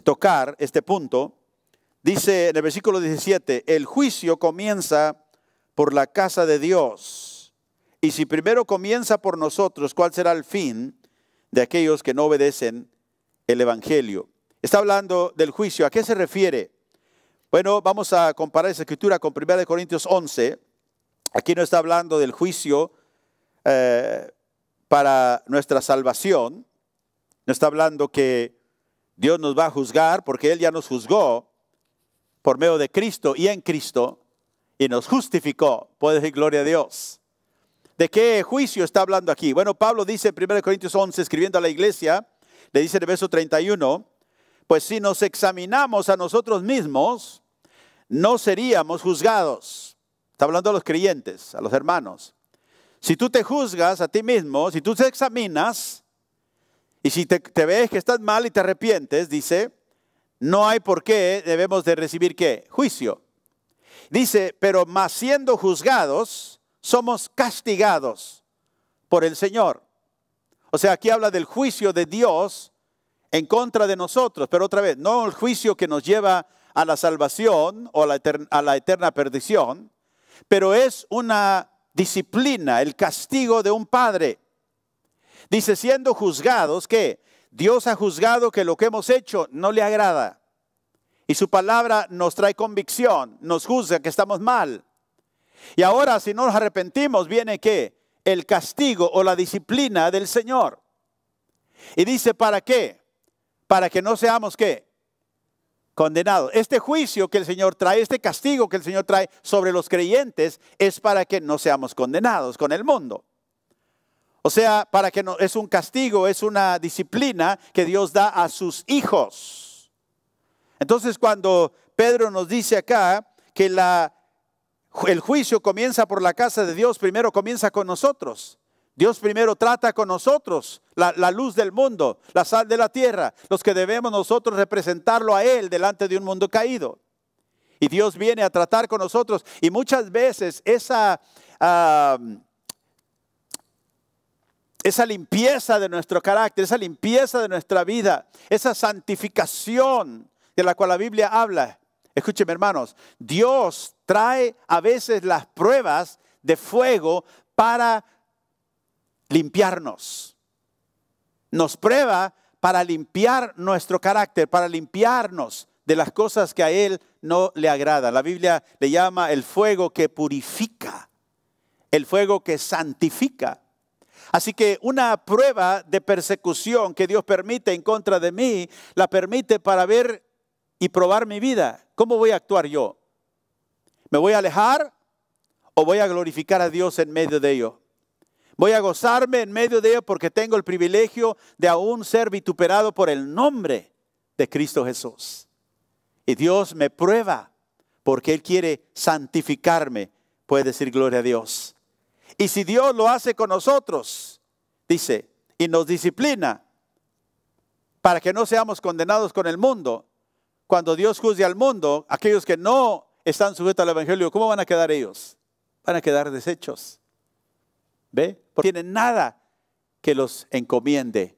tocar este punto, dice en el versículo 17, el juicio comienza por la casa de Dios. Y si primero comienza por nosotros, ¿cuál será el fin de aquellos que no obedecen el Evangelio? Está hablando del juicio. ¿A qué se refiere? Bueno, vamos a comparar esa escritura con 1 Corintios 11. Aquí no está hablando del juicio eh, para nuestra salvación. No está hablando que Dios nos va a juzgar porque Él ya nos juzgó por medio de Cristo y en Cristo y nos justificó. Puede decir gloria a Dios. ¿De qué juicio está hablando aquí? Bueno, Pablo dice en 1 Corintios 11, escribiendo a la iglesia, le dice en el verso 31, pues si nos examinamos a nosotros mismos, no seríamos juzgados. Está hablando a los creyentes, a los hermanos. Si tú te juzgas a ti mismo, si tú te examinas, y si te, ves que estás mal y te arrepientes, dice, no hay por qué debemos de recibir qué? Juicio. Dice, pero más siendo juzgados, somos castigados por el Señor. O sea, aquí habla del juicio de Dios en contra de nosotros, pero otra vez, no el juicio que nos lleva a la salvación o la a la eterna perdición, pero es una disciplina, el castigo de un padre Dice, siendo juzgados, que Dios ha juzgado que lo que hemos hecho no le agrada. Y su palabra nos trae convicción, nos juzga que estamos mal. Y ahora si no nos arrepentimos, viene que el castigo o la disciplina del Señor. Y dice, ¿para qué? Para que no seamos qué? Condenados. Este juicio que el Señor trae, este castigo que el Señor trae sobre los creyentes, es para que no seamos condenados con el mundo. O sea, para que no, es un castigo, es una disciplina que Dios da a sus hijos. Entonces, cuando Pedro nos dice acá que la, el juicio comienza por la casa de Dios, primero comienza con nosotros. Dios primero trata con nosotros, la, luz del mundo, la sal de la tierra, los que debemos nosotros representarlo a Él delante de un mundo caído. Y Dios viene a tratar con nosotros. Y muchas veces esa ah, esa limpieza de nuestro carácter, esa limpieza de nuestra vida, esa santificación de la cual la Biblia habla. Escúcheme hermanos, Dios trae a veces las pruebas de fuego para limpiarnos. Nos prueba para limpiar nuestro carácter, para limpiarnos de las cosas que a Él no le agrada. La Biblia le llama el fuego que purifica, el fuego que santifica. Así que una prueba de persecución que Dios permite en contra de mí, la permite para ver y probar mi vida. ¿Cómo voy a actuar yo? ¿Me voy a alejar o voy a glorificar a Dios en medio de ello? Voy a gozarme en medio de ello porque tengo el privilegio de aún ser vituperado por el nombre de Cristo Jesús. Y Dios me prueba porque Él quiere santificarme. Puede decir gloria a Dios. Y si Dios lo hace con nosotros, dice, y nos disciplina para que no seamos condenados con el mundo, cuando Dios juzgue al mundo, aquellos que no están sujetos al Evangelio, ¿cómo van a quedar ellos? Van a quedar deshechos. ¿Ve? Porque tienen nada que los encomiende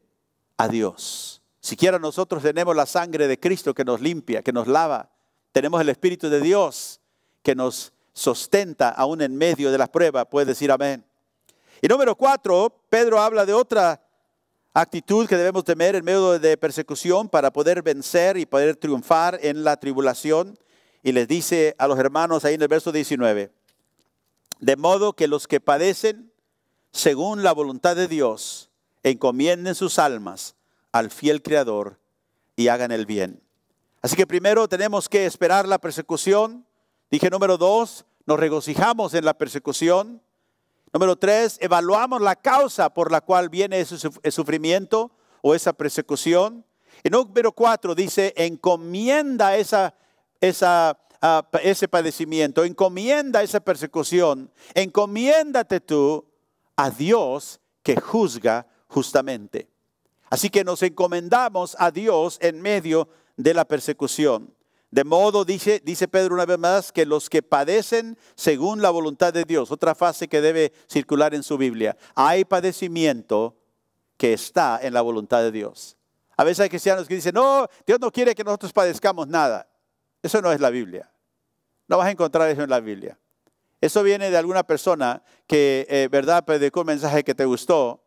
a Dios. Siquiera nosotros tenemos la sangre de Cristo que nos limpia, que nos lava. Tenemos el Espíritu de Dios que nos sostenta aún en medio de las pruebas. puede decir amén. Y número cuatro, Pedro habla de otra actitud que debemos tener en medio de persecución para poder vencer y poder triunfar en la tribulación. Y les dice a los hermanos ahí en el verso 19, de modo que los que padecen según la voluntad de Dios, encomienden sus almas al fiel Creador y hagan el bien. Así que primero tenemos que esperar la persecución, Dije número dos, nos regocijamos en la persecución. Número tres, evaluamos la causa por la cual viene ese sufrimiento o esa persecución. En número cuatro dice, encomienda ah, ese padecimiento, encomienda esa persecución, encomiéndate tú a Dios que juzga justamente. Así que nos encomendamos a Dios en medio de la persecución. De modo, dice, dice Pedro una vez más, que los que padecen según la voluntad de Dios, otra fase que debe circular en su Biblia, hay padecimiento que está en la voluntad de Dios. A veces hay cristianos que dicen, no, Dios no quiere que nosotros padezcamos nada. Eso no es la Biblia. No vas a encontrar eso en la Biblia. Eso viene de alguna persona que, eh, ¿verdad?, predicó un mensaje que te gustó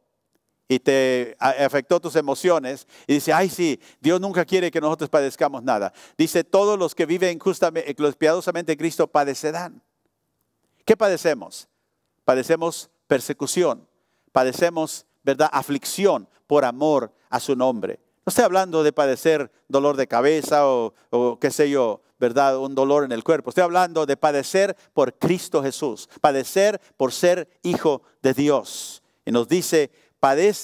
y te afectó tus emociones y dice, ay sí, Dios nunca quiere que nosotros padezcamos nada. Dice, todos los que viven justamente, eh, los piadosamente Cristo padecerán. ¿Qué padecemos? Padecemos persecución, padecemos, ¿verdad? Aflicción por amor a su nombre. No estoy hablando de padecer dolor de cabeza o, o, qué sé yo, ¿verdad? Un dolor en el cuerpo. Estoy hablando de padecer por Cristo Jesús, padecer por ser hijo de Dios. Y nos dice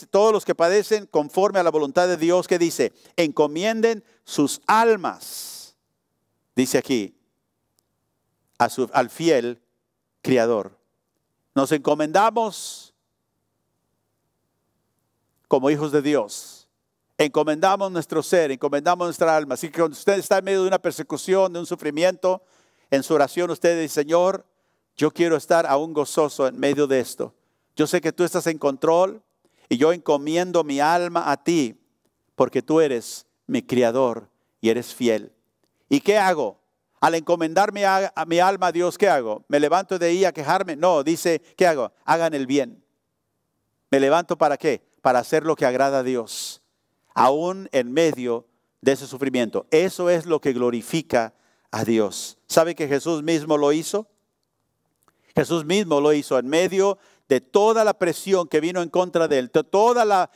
todos los que padecen conforme a la voluntad de Dios que dice, encomienden sus almas, dice aquí, al fiel Criador. Nos encomendamos como hijos de Dios. Encomendamos nuestro ser, encomendamos nuestra alma. Así que cuando usted está en medio de una persecución, de un sufrimiento, en su oración usted dice, Señor, yo quiero estar aún gozoso en medio de esto. Yo sé que tú estás en control, y yo encomiendo mi alma a ti, porque tú eres mi criador y eres fiel. ¿Y qué hago? Al encomendarme a, mi alma a Dios, ¿qué hago? ¿Me levanto de ahí a quejarme? No, dice, ¿qué hago? Hagan el bien. ¿Me levanto para qué? Para hacer lo que agrada a Dios, aún en medio de ese sufrimiento. Eso es lo que glorifica a Dios. ¿Sabe que Jesús mismo lo hizo? Jesús mismo lo hizo en medio de toda la presión que vino en contra de él, de toda la,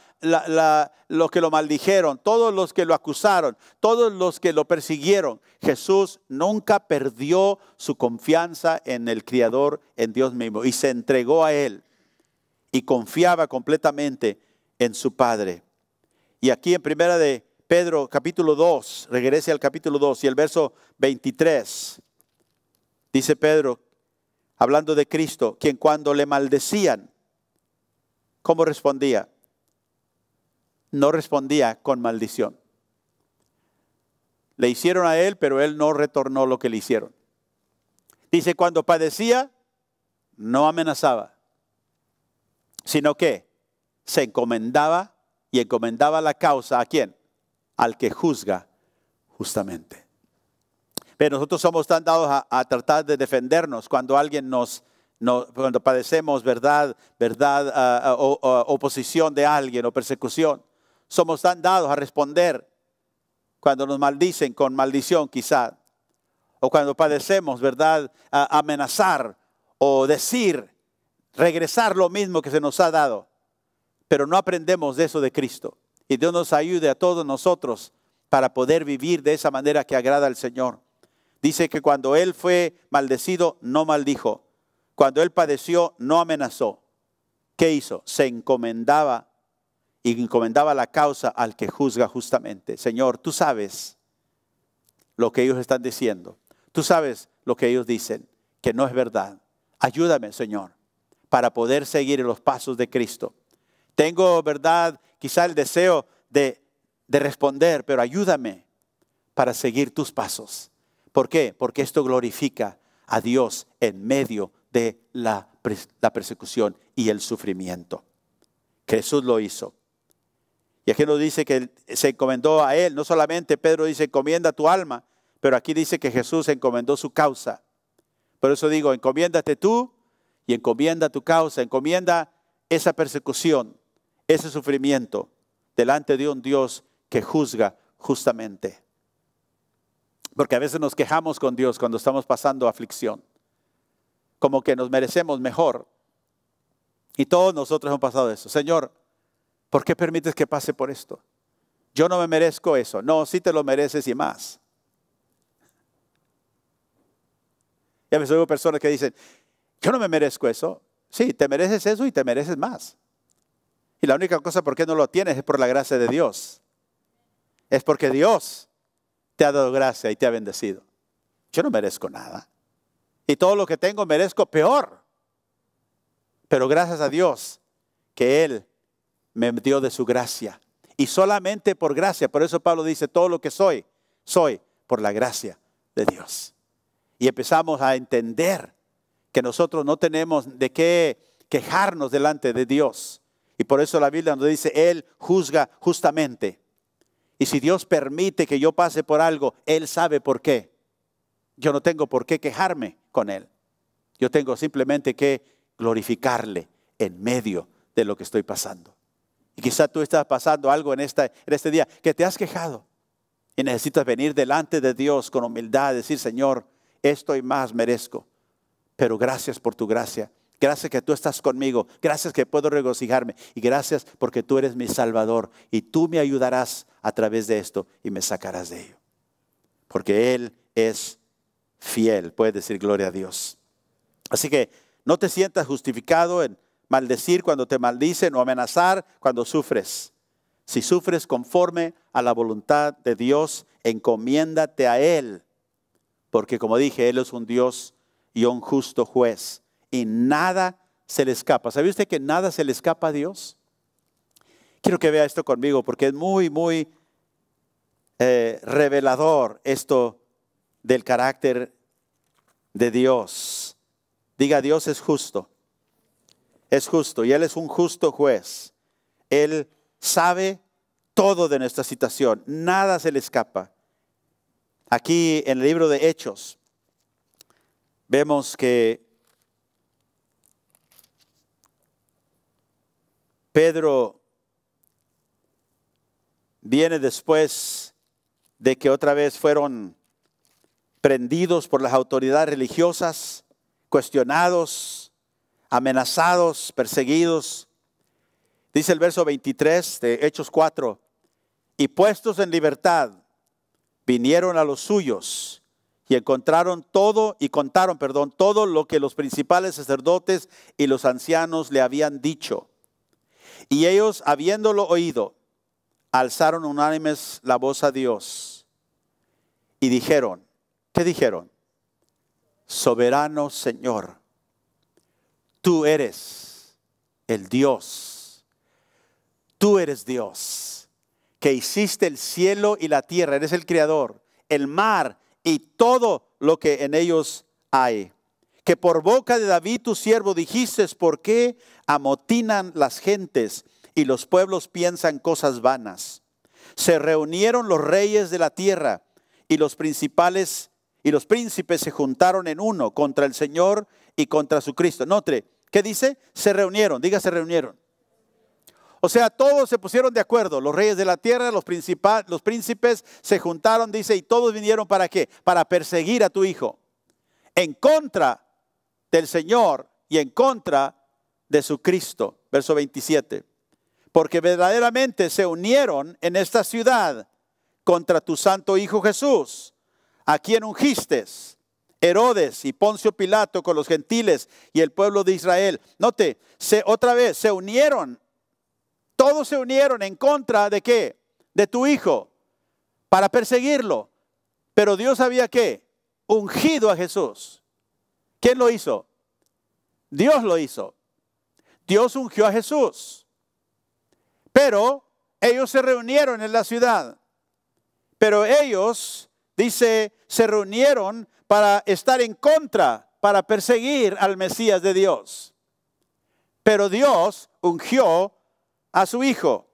los que lo maldijeron, todos los que lo acusaron, todos los que lo persiguieron. Jesús nunca perdió su confianza en el Criador, en Dios mismo, y se entregó a él y confiaba completamente en su Padre. Y aquí en primera de Pedro capítulo 2, regrese al capítulo 2 y el verso 23, dice Pedro, hablando de Cristo, quien cuando le maldecían, ¿cómo respondía? No respondía con maldición. Le hicieron a él, pero él no retornó lo que le hicieron. Dice, cuando padecía, no amenazaba, sino que se encomendaba y encomendaba la causa a quién? Al que juzga justamente. Pero nosotros somos tan dados a, tratar de defendernos cuando alguien nos, cuando padecemos verdad, verdad ah, ah, o oposición de alguien o persecución. Somos tan dados a responder cuando nos maldicen con maldición quizá, o cuando padecemos verdad, amenazar o decir, regresar lo mismo que se nos ha dado. Pero no aprendemos de eso de Cristo. Y Dios nos ayude a todos nosotros para poder vivir de esa manera que agrada al Señor. Dice que cuando él fue maldecido, no maldijo. Cuando él padeció, no amenazó. ¿Qué hizo? Se encomendaba y encomendaba la causa al que juzga justamente. Señor, tú sabes lo que ellos están diciendo. Tú sabes lo que ellos dicen, que no es verdad. Ayúdame, Señor, para poder seguir los pasos de Cristo. Tengo, ¿verdad? Quizá el deseo de, de responder, pero ayúdame para seguir tus pasos ¿Por qué? Porque esto glorifica a Dios en medio de la, persecución y el sufrimiento. Jesús lo hizo. Y aquí nos dice que se encomendó a él, no solamente Pedro dice, encomienda tu alma, pero aquí dice que Jesús encomendó su causa. Por eso digo, encomiéndate tú y encomienda tu causa, encomienda esa persecución, ese sufrimiento delante de un Dios que juzga justamente. Porque a veces nos quejamos con Dios cuando estamos pasando aflicción. Como que nos merecemos mejor. Y todos nosotros hemos pasado eso. Señor, ¿por qué permites que pase por esto? Yo no me merezco eso. No, sí te lo mereces y más. Y me veces personas que dicen, yo no me merezco eso. Sí, te mereces eso y te mereces más. Y la única cosa por qué no lo tienes es por la gracia de Dios. Es porque Dios te ha dado gracia y te ha bendecido. Yo no merezco nada. Y todo lo que tengo merezco peor. Pero gracias a Dios que Él me dio de su gracia. Y solamente por gracia. Por eso Pablo dice, todo lo que soy, soy por la gracia de Dios. Y empezamos a entender que nosotros no tenemos de qué quejarnos delante de Dios. Y por eso la Biblia nos dice, Él juzga justamente. Y si Dios permite que yo pase por algo, Él sabe por qué. Yo no tengo por qué quejarme con Él. Yo tengo simplemente que glorificarle en medio de lo que estoy pasando. Y quizá tú estás pasando algo en, este día que te has quejado. Y necesitas venir delante de Dios con humildad, decir, Señor, esto y más merezco. Pero gracias por tu gracia. Gracias que tú estás conmigo. Gracias que puedo regocijarme. Y gracias porque tú eres mi Salvador. Y tú me ayudarás a través de esto y me sacarás de ello. Porque Él es fiel. Puedes decir gloria a Dios. Así que no te sientas justificado en maldecir cuando te maldicen o amenazar cuando sufres. Si sufres conforme a la voluntad de Dios, encomiéndate a Él. Porque como dije, Él es un Dios y un justo juez y nada se le escapa. ¿Sabía usted que nada se le escapa a Dios? Quiero que vea esto conmigo porque es muy, muy eh, revelador esto del carácter de Dios. Diga, Dios es justo. Es justo y Él es un justo juez. Él sabe todo de nuestra situación. Nada se le escapa. Aquí en el libro de Hechos vemos que Pedro viene después de que otra vez fueron prendidos por las autoridades religiosas, cuestionados, amenazados, perseguidos. Dice el verso 23 de Hechos 4, y puestos en libertad, vinieron a los suyos y encontraron todo y contaron, perdón, todo lo que los principales sacerdotes y los ancianos le habían dicho. Y ellos, habiéndolo oído, alzaron unánimes la voz a Dios y dijeron, ¿qué dijeron? Soberano Señor, tú eres el Dios, tú eres Dios, que hiciste el cielo y la tierra, eres el Creador, el mar y todo lo que en ellos hay que por boca de David tu siervo dijiste, ¿por qué amotinan las gentes y los pueblos piensan cosas vanas? Se reunieron los reyes de la tierra y los principales y los príncipes se juntaron en uno contra el Señor y contra su Cristo. Notre, ¿qué dice? Se reunieron, diga se reunieron. O sea, todos se pusieron de acuerdo, los reyes de la tierra, los, los príncipes se juntaron, dice, y todos vinieron para qué? Para perseguir a tu hijo, en contra del Señor y en contra de su Cristo. Verso 27. Porque verdaderamente se unieron en esta ciudad contra tu santo Hijo Jesús, a quien ungiste Herodes y Poncio Pilato con los gentiles y el pueblo de Israel. Note, se, otra vez se unieron, todos se unieron en contra de qué? De tu Hijo, para perseguirlo. Pero Dios había que ungido a Jesús ¿Quién lo hizo? Dios lo hizo. Dios ungió a Jesús. Pero ellos se reunieron en la ciudad. Pero ellos, dice, se reunieron para estar en contra, para perseguir al Mesías de Dios. Pero Dios ungió a su Hijo.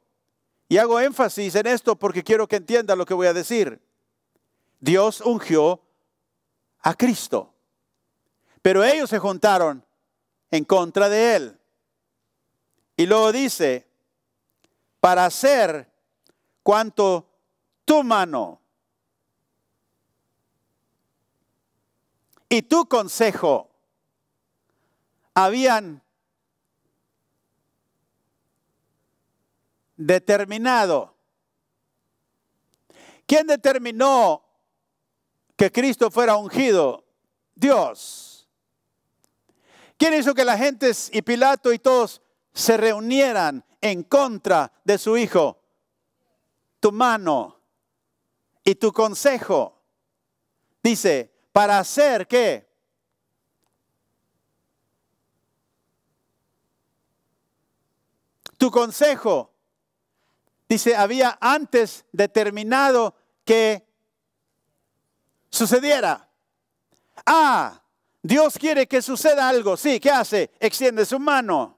Y hago énfasis en esto porque quiero que entienda lo que voy a decir. Dios ungió a Cristo. Pero ellos se juntaron en contra de él. Y luego dice, para hacer cuanto tu mano y tu consejo habían determinado. ¿Quién determinó que Cristo fuera ungido? Dios. ¿Quién hizo que la gente y Pilato y todos se reunieran en contra de su hijo? Tu mano y tu consejo. Dice, para hacer qué? Tu consejo. Dice, había antes determinado que sucediera. Ah, Dios quiere que suceda algo. Sí, ¿qué hace? Extiende su mano.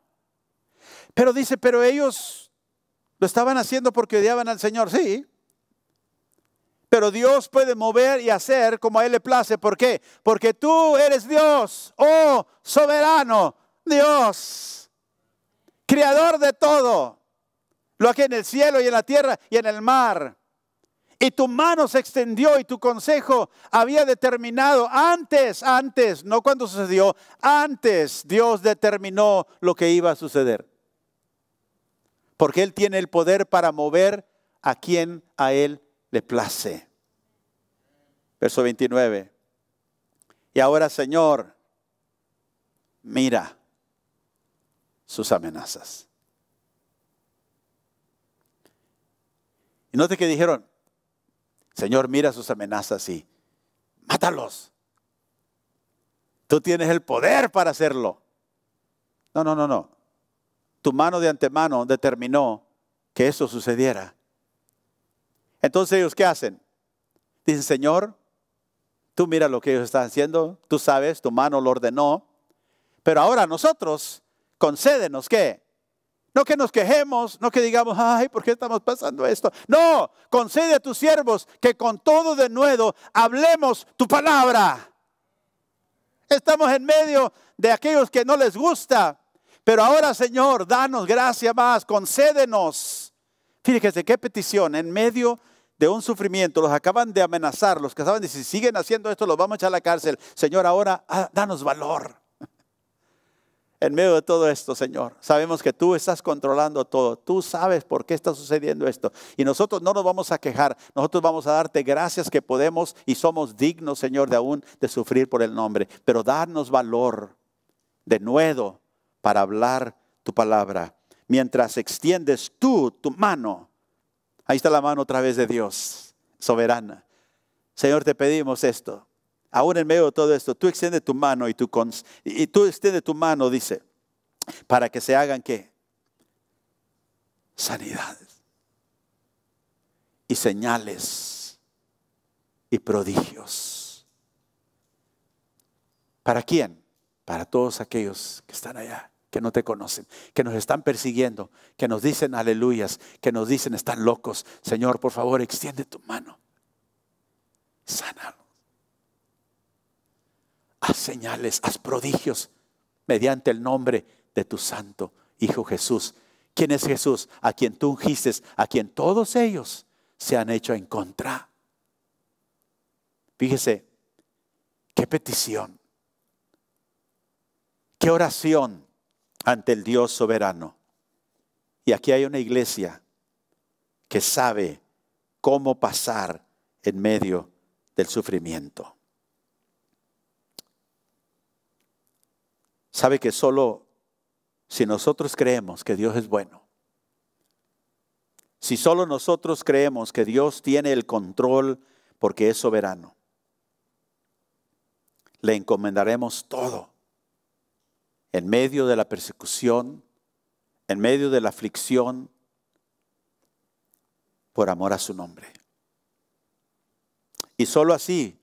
Pero dice, pero ellos lo estaban haciendo porque odiaban al Señor. Sí. Pero Dios puede mover y hacer como a Él le place. ¿Por qué? Porque tú eres Dios. Oh, soberano. Dios. Creador de todo. Lo que en el cielo y en la tierra y en el mar y tu mano se extendió y tu consejo había determinado antes, antes, no cuando sucedió, antes Dios determinó lo que iba a suceder. Porque Él tiene el poder para mover a quien a Él le place. Verso 29. Y ahora, Señor, mira sus amenazas. Y note que dijeron, Señor, mira sus amenazas y mátalos. Tú tienes el poder para hacerlo. No, no, no, no. Tu mano de antemano determinó que eso sucediera. Entonces ellos, ¿qué hacen? Dicen, Señor, tú mira lo que ellos están haciendo, tú sabes, tu mano lo ordenó, pero ahora nosotros, concédenos qué? No que nos quejemos, no que digamos, ay, ¿por qué estamos pasando esto? No, concede a tus siervos que con todo de nuevo hablemos tu palabra. Estamos en medio de aquellos que no les gusta, pero ahora Señor, danos gracia más, concédenos. Fíjese qué petición, en medio de un sufrimiento, los acaban de amenazar, los que saben, si siguen haciendo esto, los vamos a echar a la cárcel. Señor, ahora ah, danos valor en medio de todo esto, Señor. Sabemos que tú estás controlando todo. Tú sabes por qué está sucediendo esto. Y nosotros no nos vamos a quejar. Nosotros vamos a darte gracias que podemos y somos dignos, Señor, de aún de sufrir por el nombre. Pero darnos valor de nuevo para hablar tu palabra. Mientras extiendes tú tu mano. Ahí está la mano otra vez de Dios, soberana. Señor, te pedimos esto aún en medio de todo esto, tú extiende tu mano y, y tú extiende tu mano, dice, para que se hagan qué? Sanidades y señales y prodigios. ¿Para quién? Para todos aquellos que están allá, que no te conocen, que nos están persiguiendo, que nos dicen aleluyas, que nos dicen están locos. Señor, por favor, extiende tu mano. Sánalo haz señales, haz prodigios mediante el nombre de tu santo Hijo Jesús. ¿Quién es Jesús? A quien tú ungiste, a quien todos ellos se han hecho en contra. Fíjese, qué petición, qué oración ante el Dios soberano. Y aquí hay una iglesia que sabe cómo pasar en medio del sufrimiento. Sabe que solo si nosotros creemos que Dios es bueno, si solo nosotros creemos que Dios tiene el control porque es soberano, le encomendaremos todo en medio de la persecución, en medio de la aflicción, por amor a su nombre. Y solo así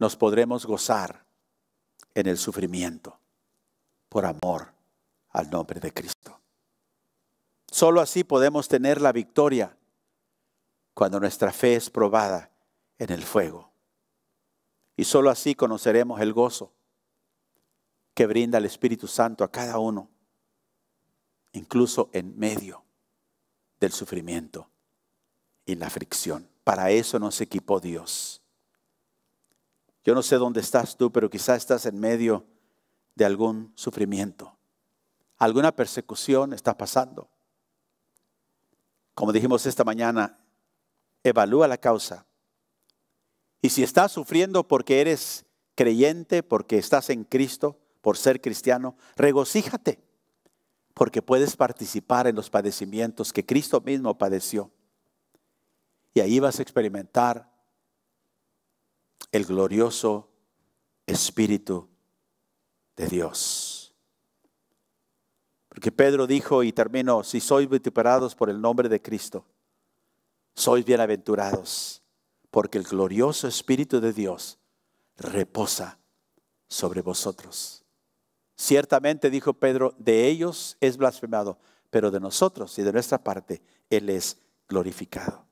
nos podremos gozar en el sufrimiento por amor al nombre de Cristo. Solo así podemos tener la victoria cuando nuestra fe es probada en el fuego. Y solo así conoceremos el gozo que brinda el Espíritu Santo a cada uno, incluso en medio del sufrimiento y la fricción. Para eso nos equipó Dios. Yo no sé dónde estás tú, pero quizás estás en medio de algún sufrimiento. Alguna persecución está pasando. Como dijimos esta mañana, evalúa la causa. Y si estás sufriendo porque eres creyente, porque estás en Cristo, por ser cristiano, regocíjate, porque puedes participar en los padecimientos que Cristo mismo padeció. Y ahí vas a experimentar el glorioso Espíritu de Dios. Porque Pedro dijo, y terminó, si sois vituperados por el nombre de Cristo, sois bienaventurados, porque el glorioso Espíritu de Dios reposa sobre vosotros. Ciertamente, dijo Pedro, de ellos es blasfemado, pero de nosotros y de nuestra parte Él es glorificado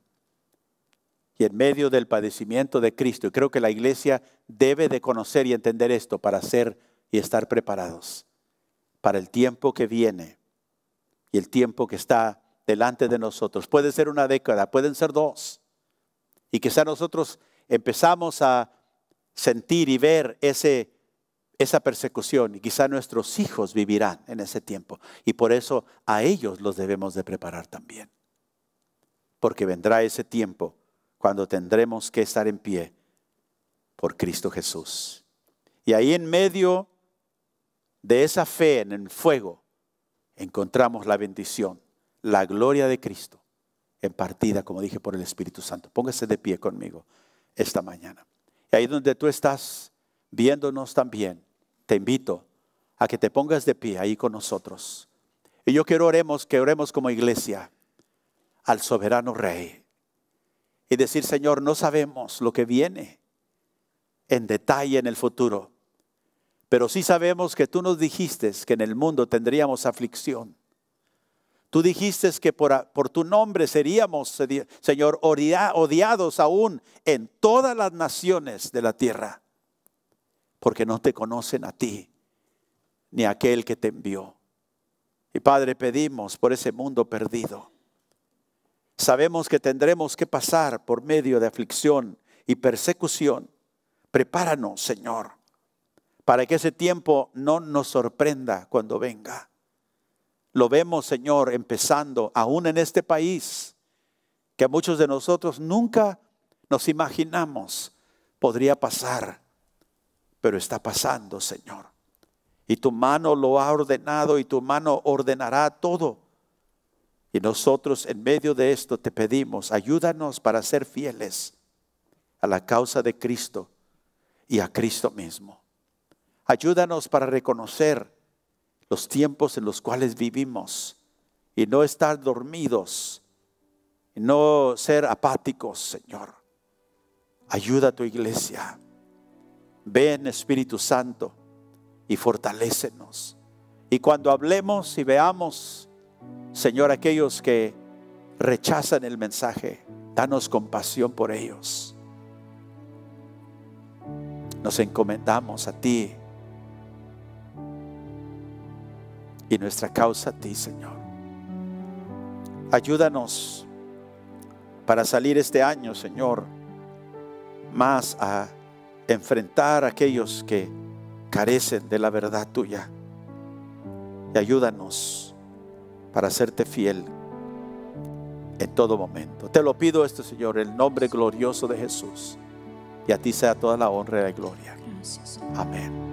y en medio del padecimiento de Cristo. Y creo que la iglesia debe de conocer y entender esto para ser y estar preparados para el tiempo que viene y el tiempo que está delante de nosotros. Puede ser una década, pueden ser dos. Y quizá nosotros empezamos a sentir y ver ese, esa persecución y quizá nuestros hijos vivirán en ese tiempo. Y por eso a ellos los debemos de preparar también. Porque vendrá ese tiempo cuando tendremos que estar en pie por Cristo Jesús. Y ahí en medio de esa fe en el fuego, encontramos la bendición, la gloria de Cristo, en partida como dije, por el Espíritu Santo. Póngase de pie conmigo esta mañana. Y ahí donde tú estás viéndonos también, te invito a que te pongas de pie ahí con nosotros. Y yo quiero oremos, que oremos como iglesia al soberano Rey y decir, Señor, no sabemos lo que viene en detalle en el futuro, pero sí sabemos que tú nos dijiste que en el mundo tendríamos aflicción. Tú dijiste que por, por tu nombre seríamos, Señor, odiados aún en todas las naciones de la tierra, porque no te conocen a ti ni a aquel que te envió. Y Padre, pedimos por ese mundo perdido Sabemos que tendremos que pasar por medio de aflicción y persecución. Prepáranos, Señor, para que ese tiempo no nos sorprenda cuando venga. Lo vemos, Señor, empezando aún en este país, que muchos de nosotros nunca nos imaginamos podría pasar, pero está pasando, Señor. Y tu mano lo ha ordenado y tu mano ordenará todo y nosotros en medio de esto te pedimos, ayúdanos para ser fieles a la causa de Cristo y a Cristo mismo. Ayúdanos para reconocer los tiempos en los cuales vivimos y no estar dormidos, y no ser apáticos, Señor. Ayuda a tu iglesia. Ven, Espíritu Santo, y fortalécenos. Y cuando hablemos y veamos Señor, aquellos que rechazan el mensaje, danos compasión por ellos. Nos encomendamos a ti y nuestra causa a ti, Señor. Ayúdanos para salir este año, Señor, más a enfrentar a aquellos que carecen de la verdad tuya. Y ayúdanos para hacerte fiel en todo momento. Te lo pido esto, Señor, el nombre glorioso de Jesús. Y a ti sea toda la honra y la gloria. Amén.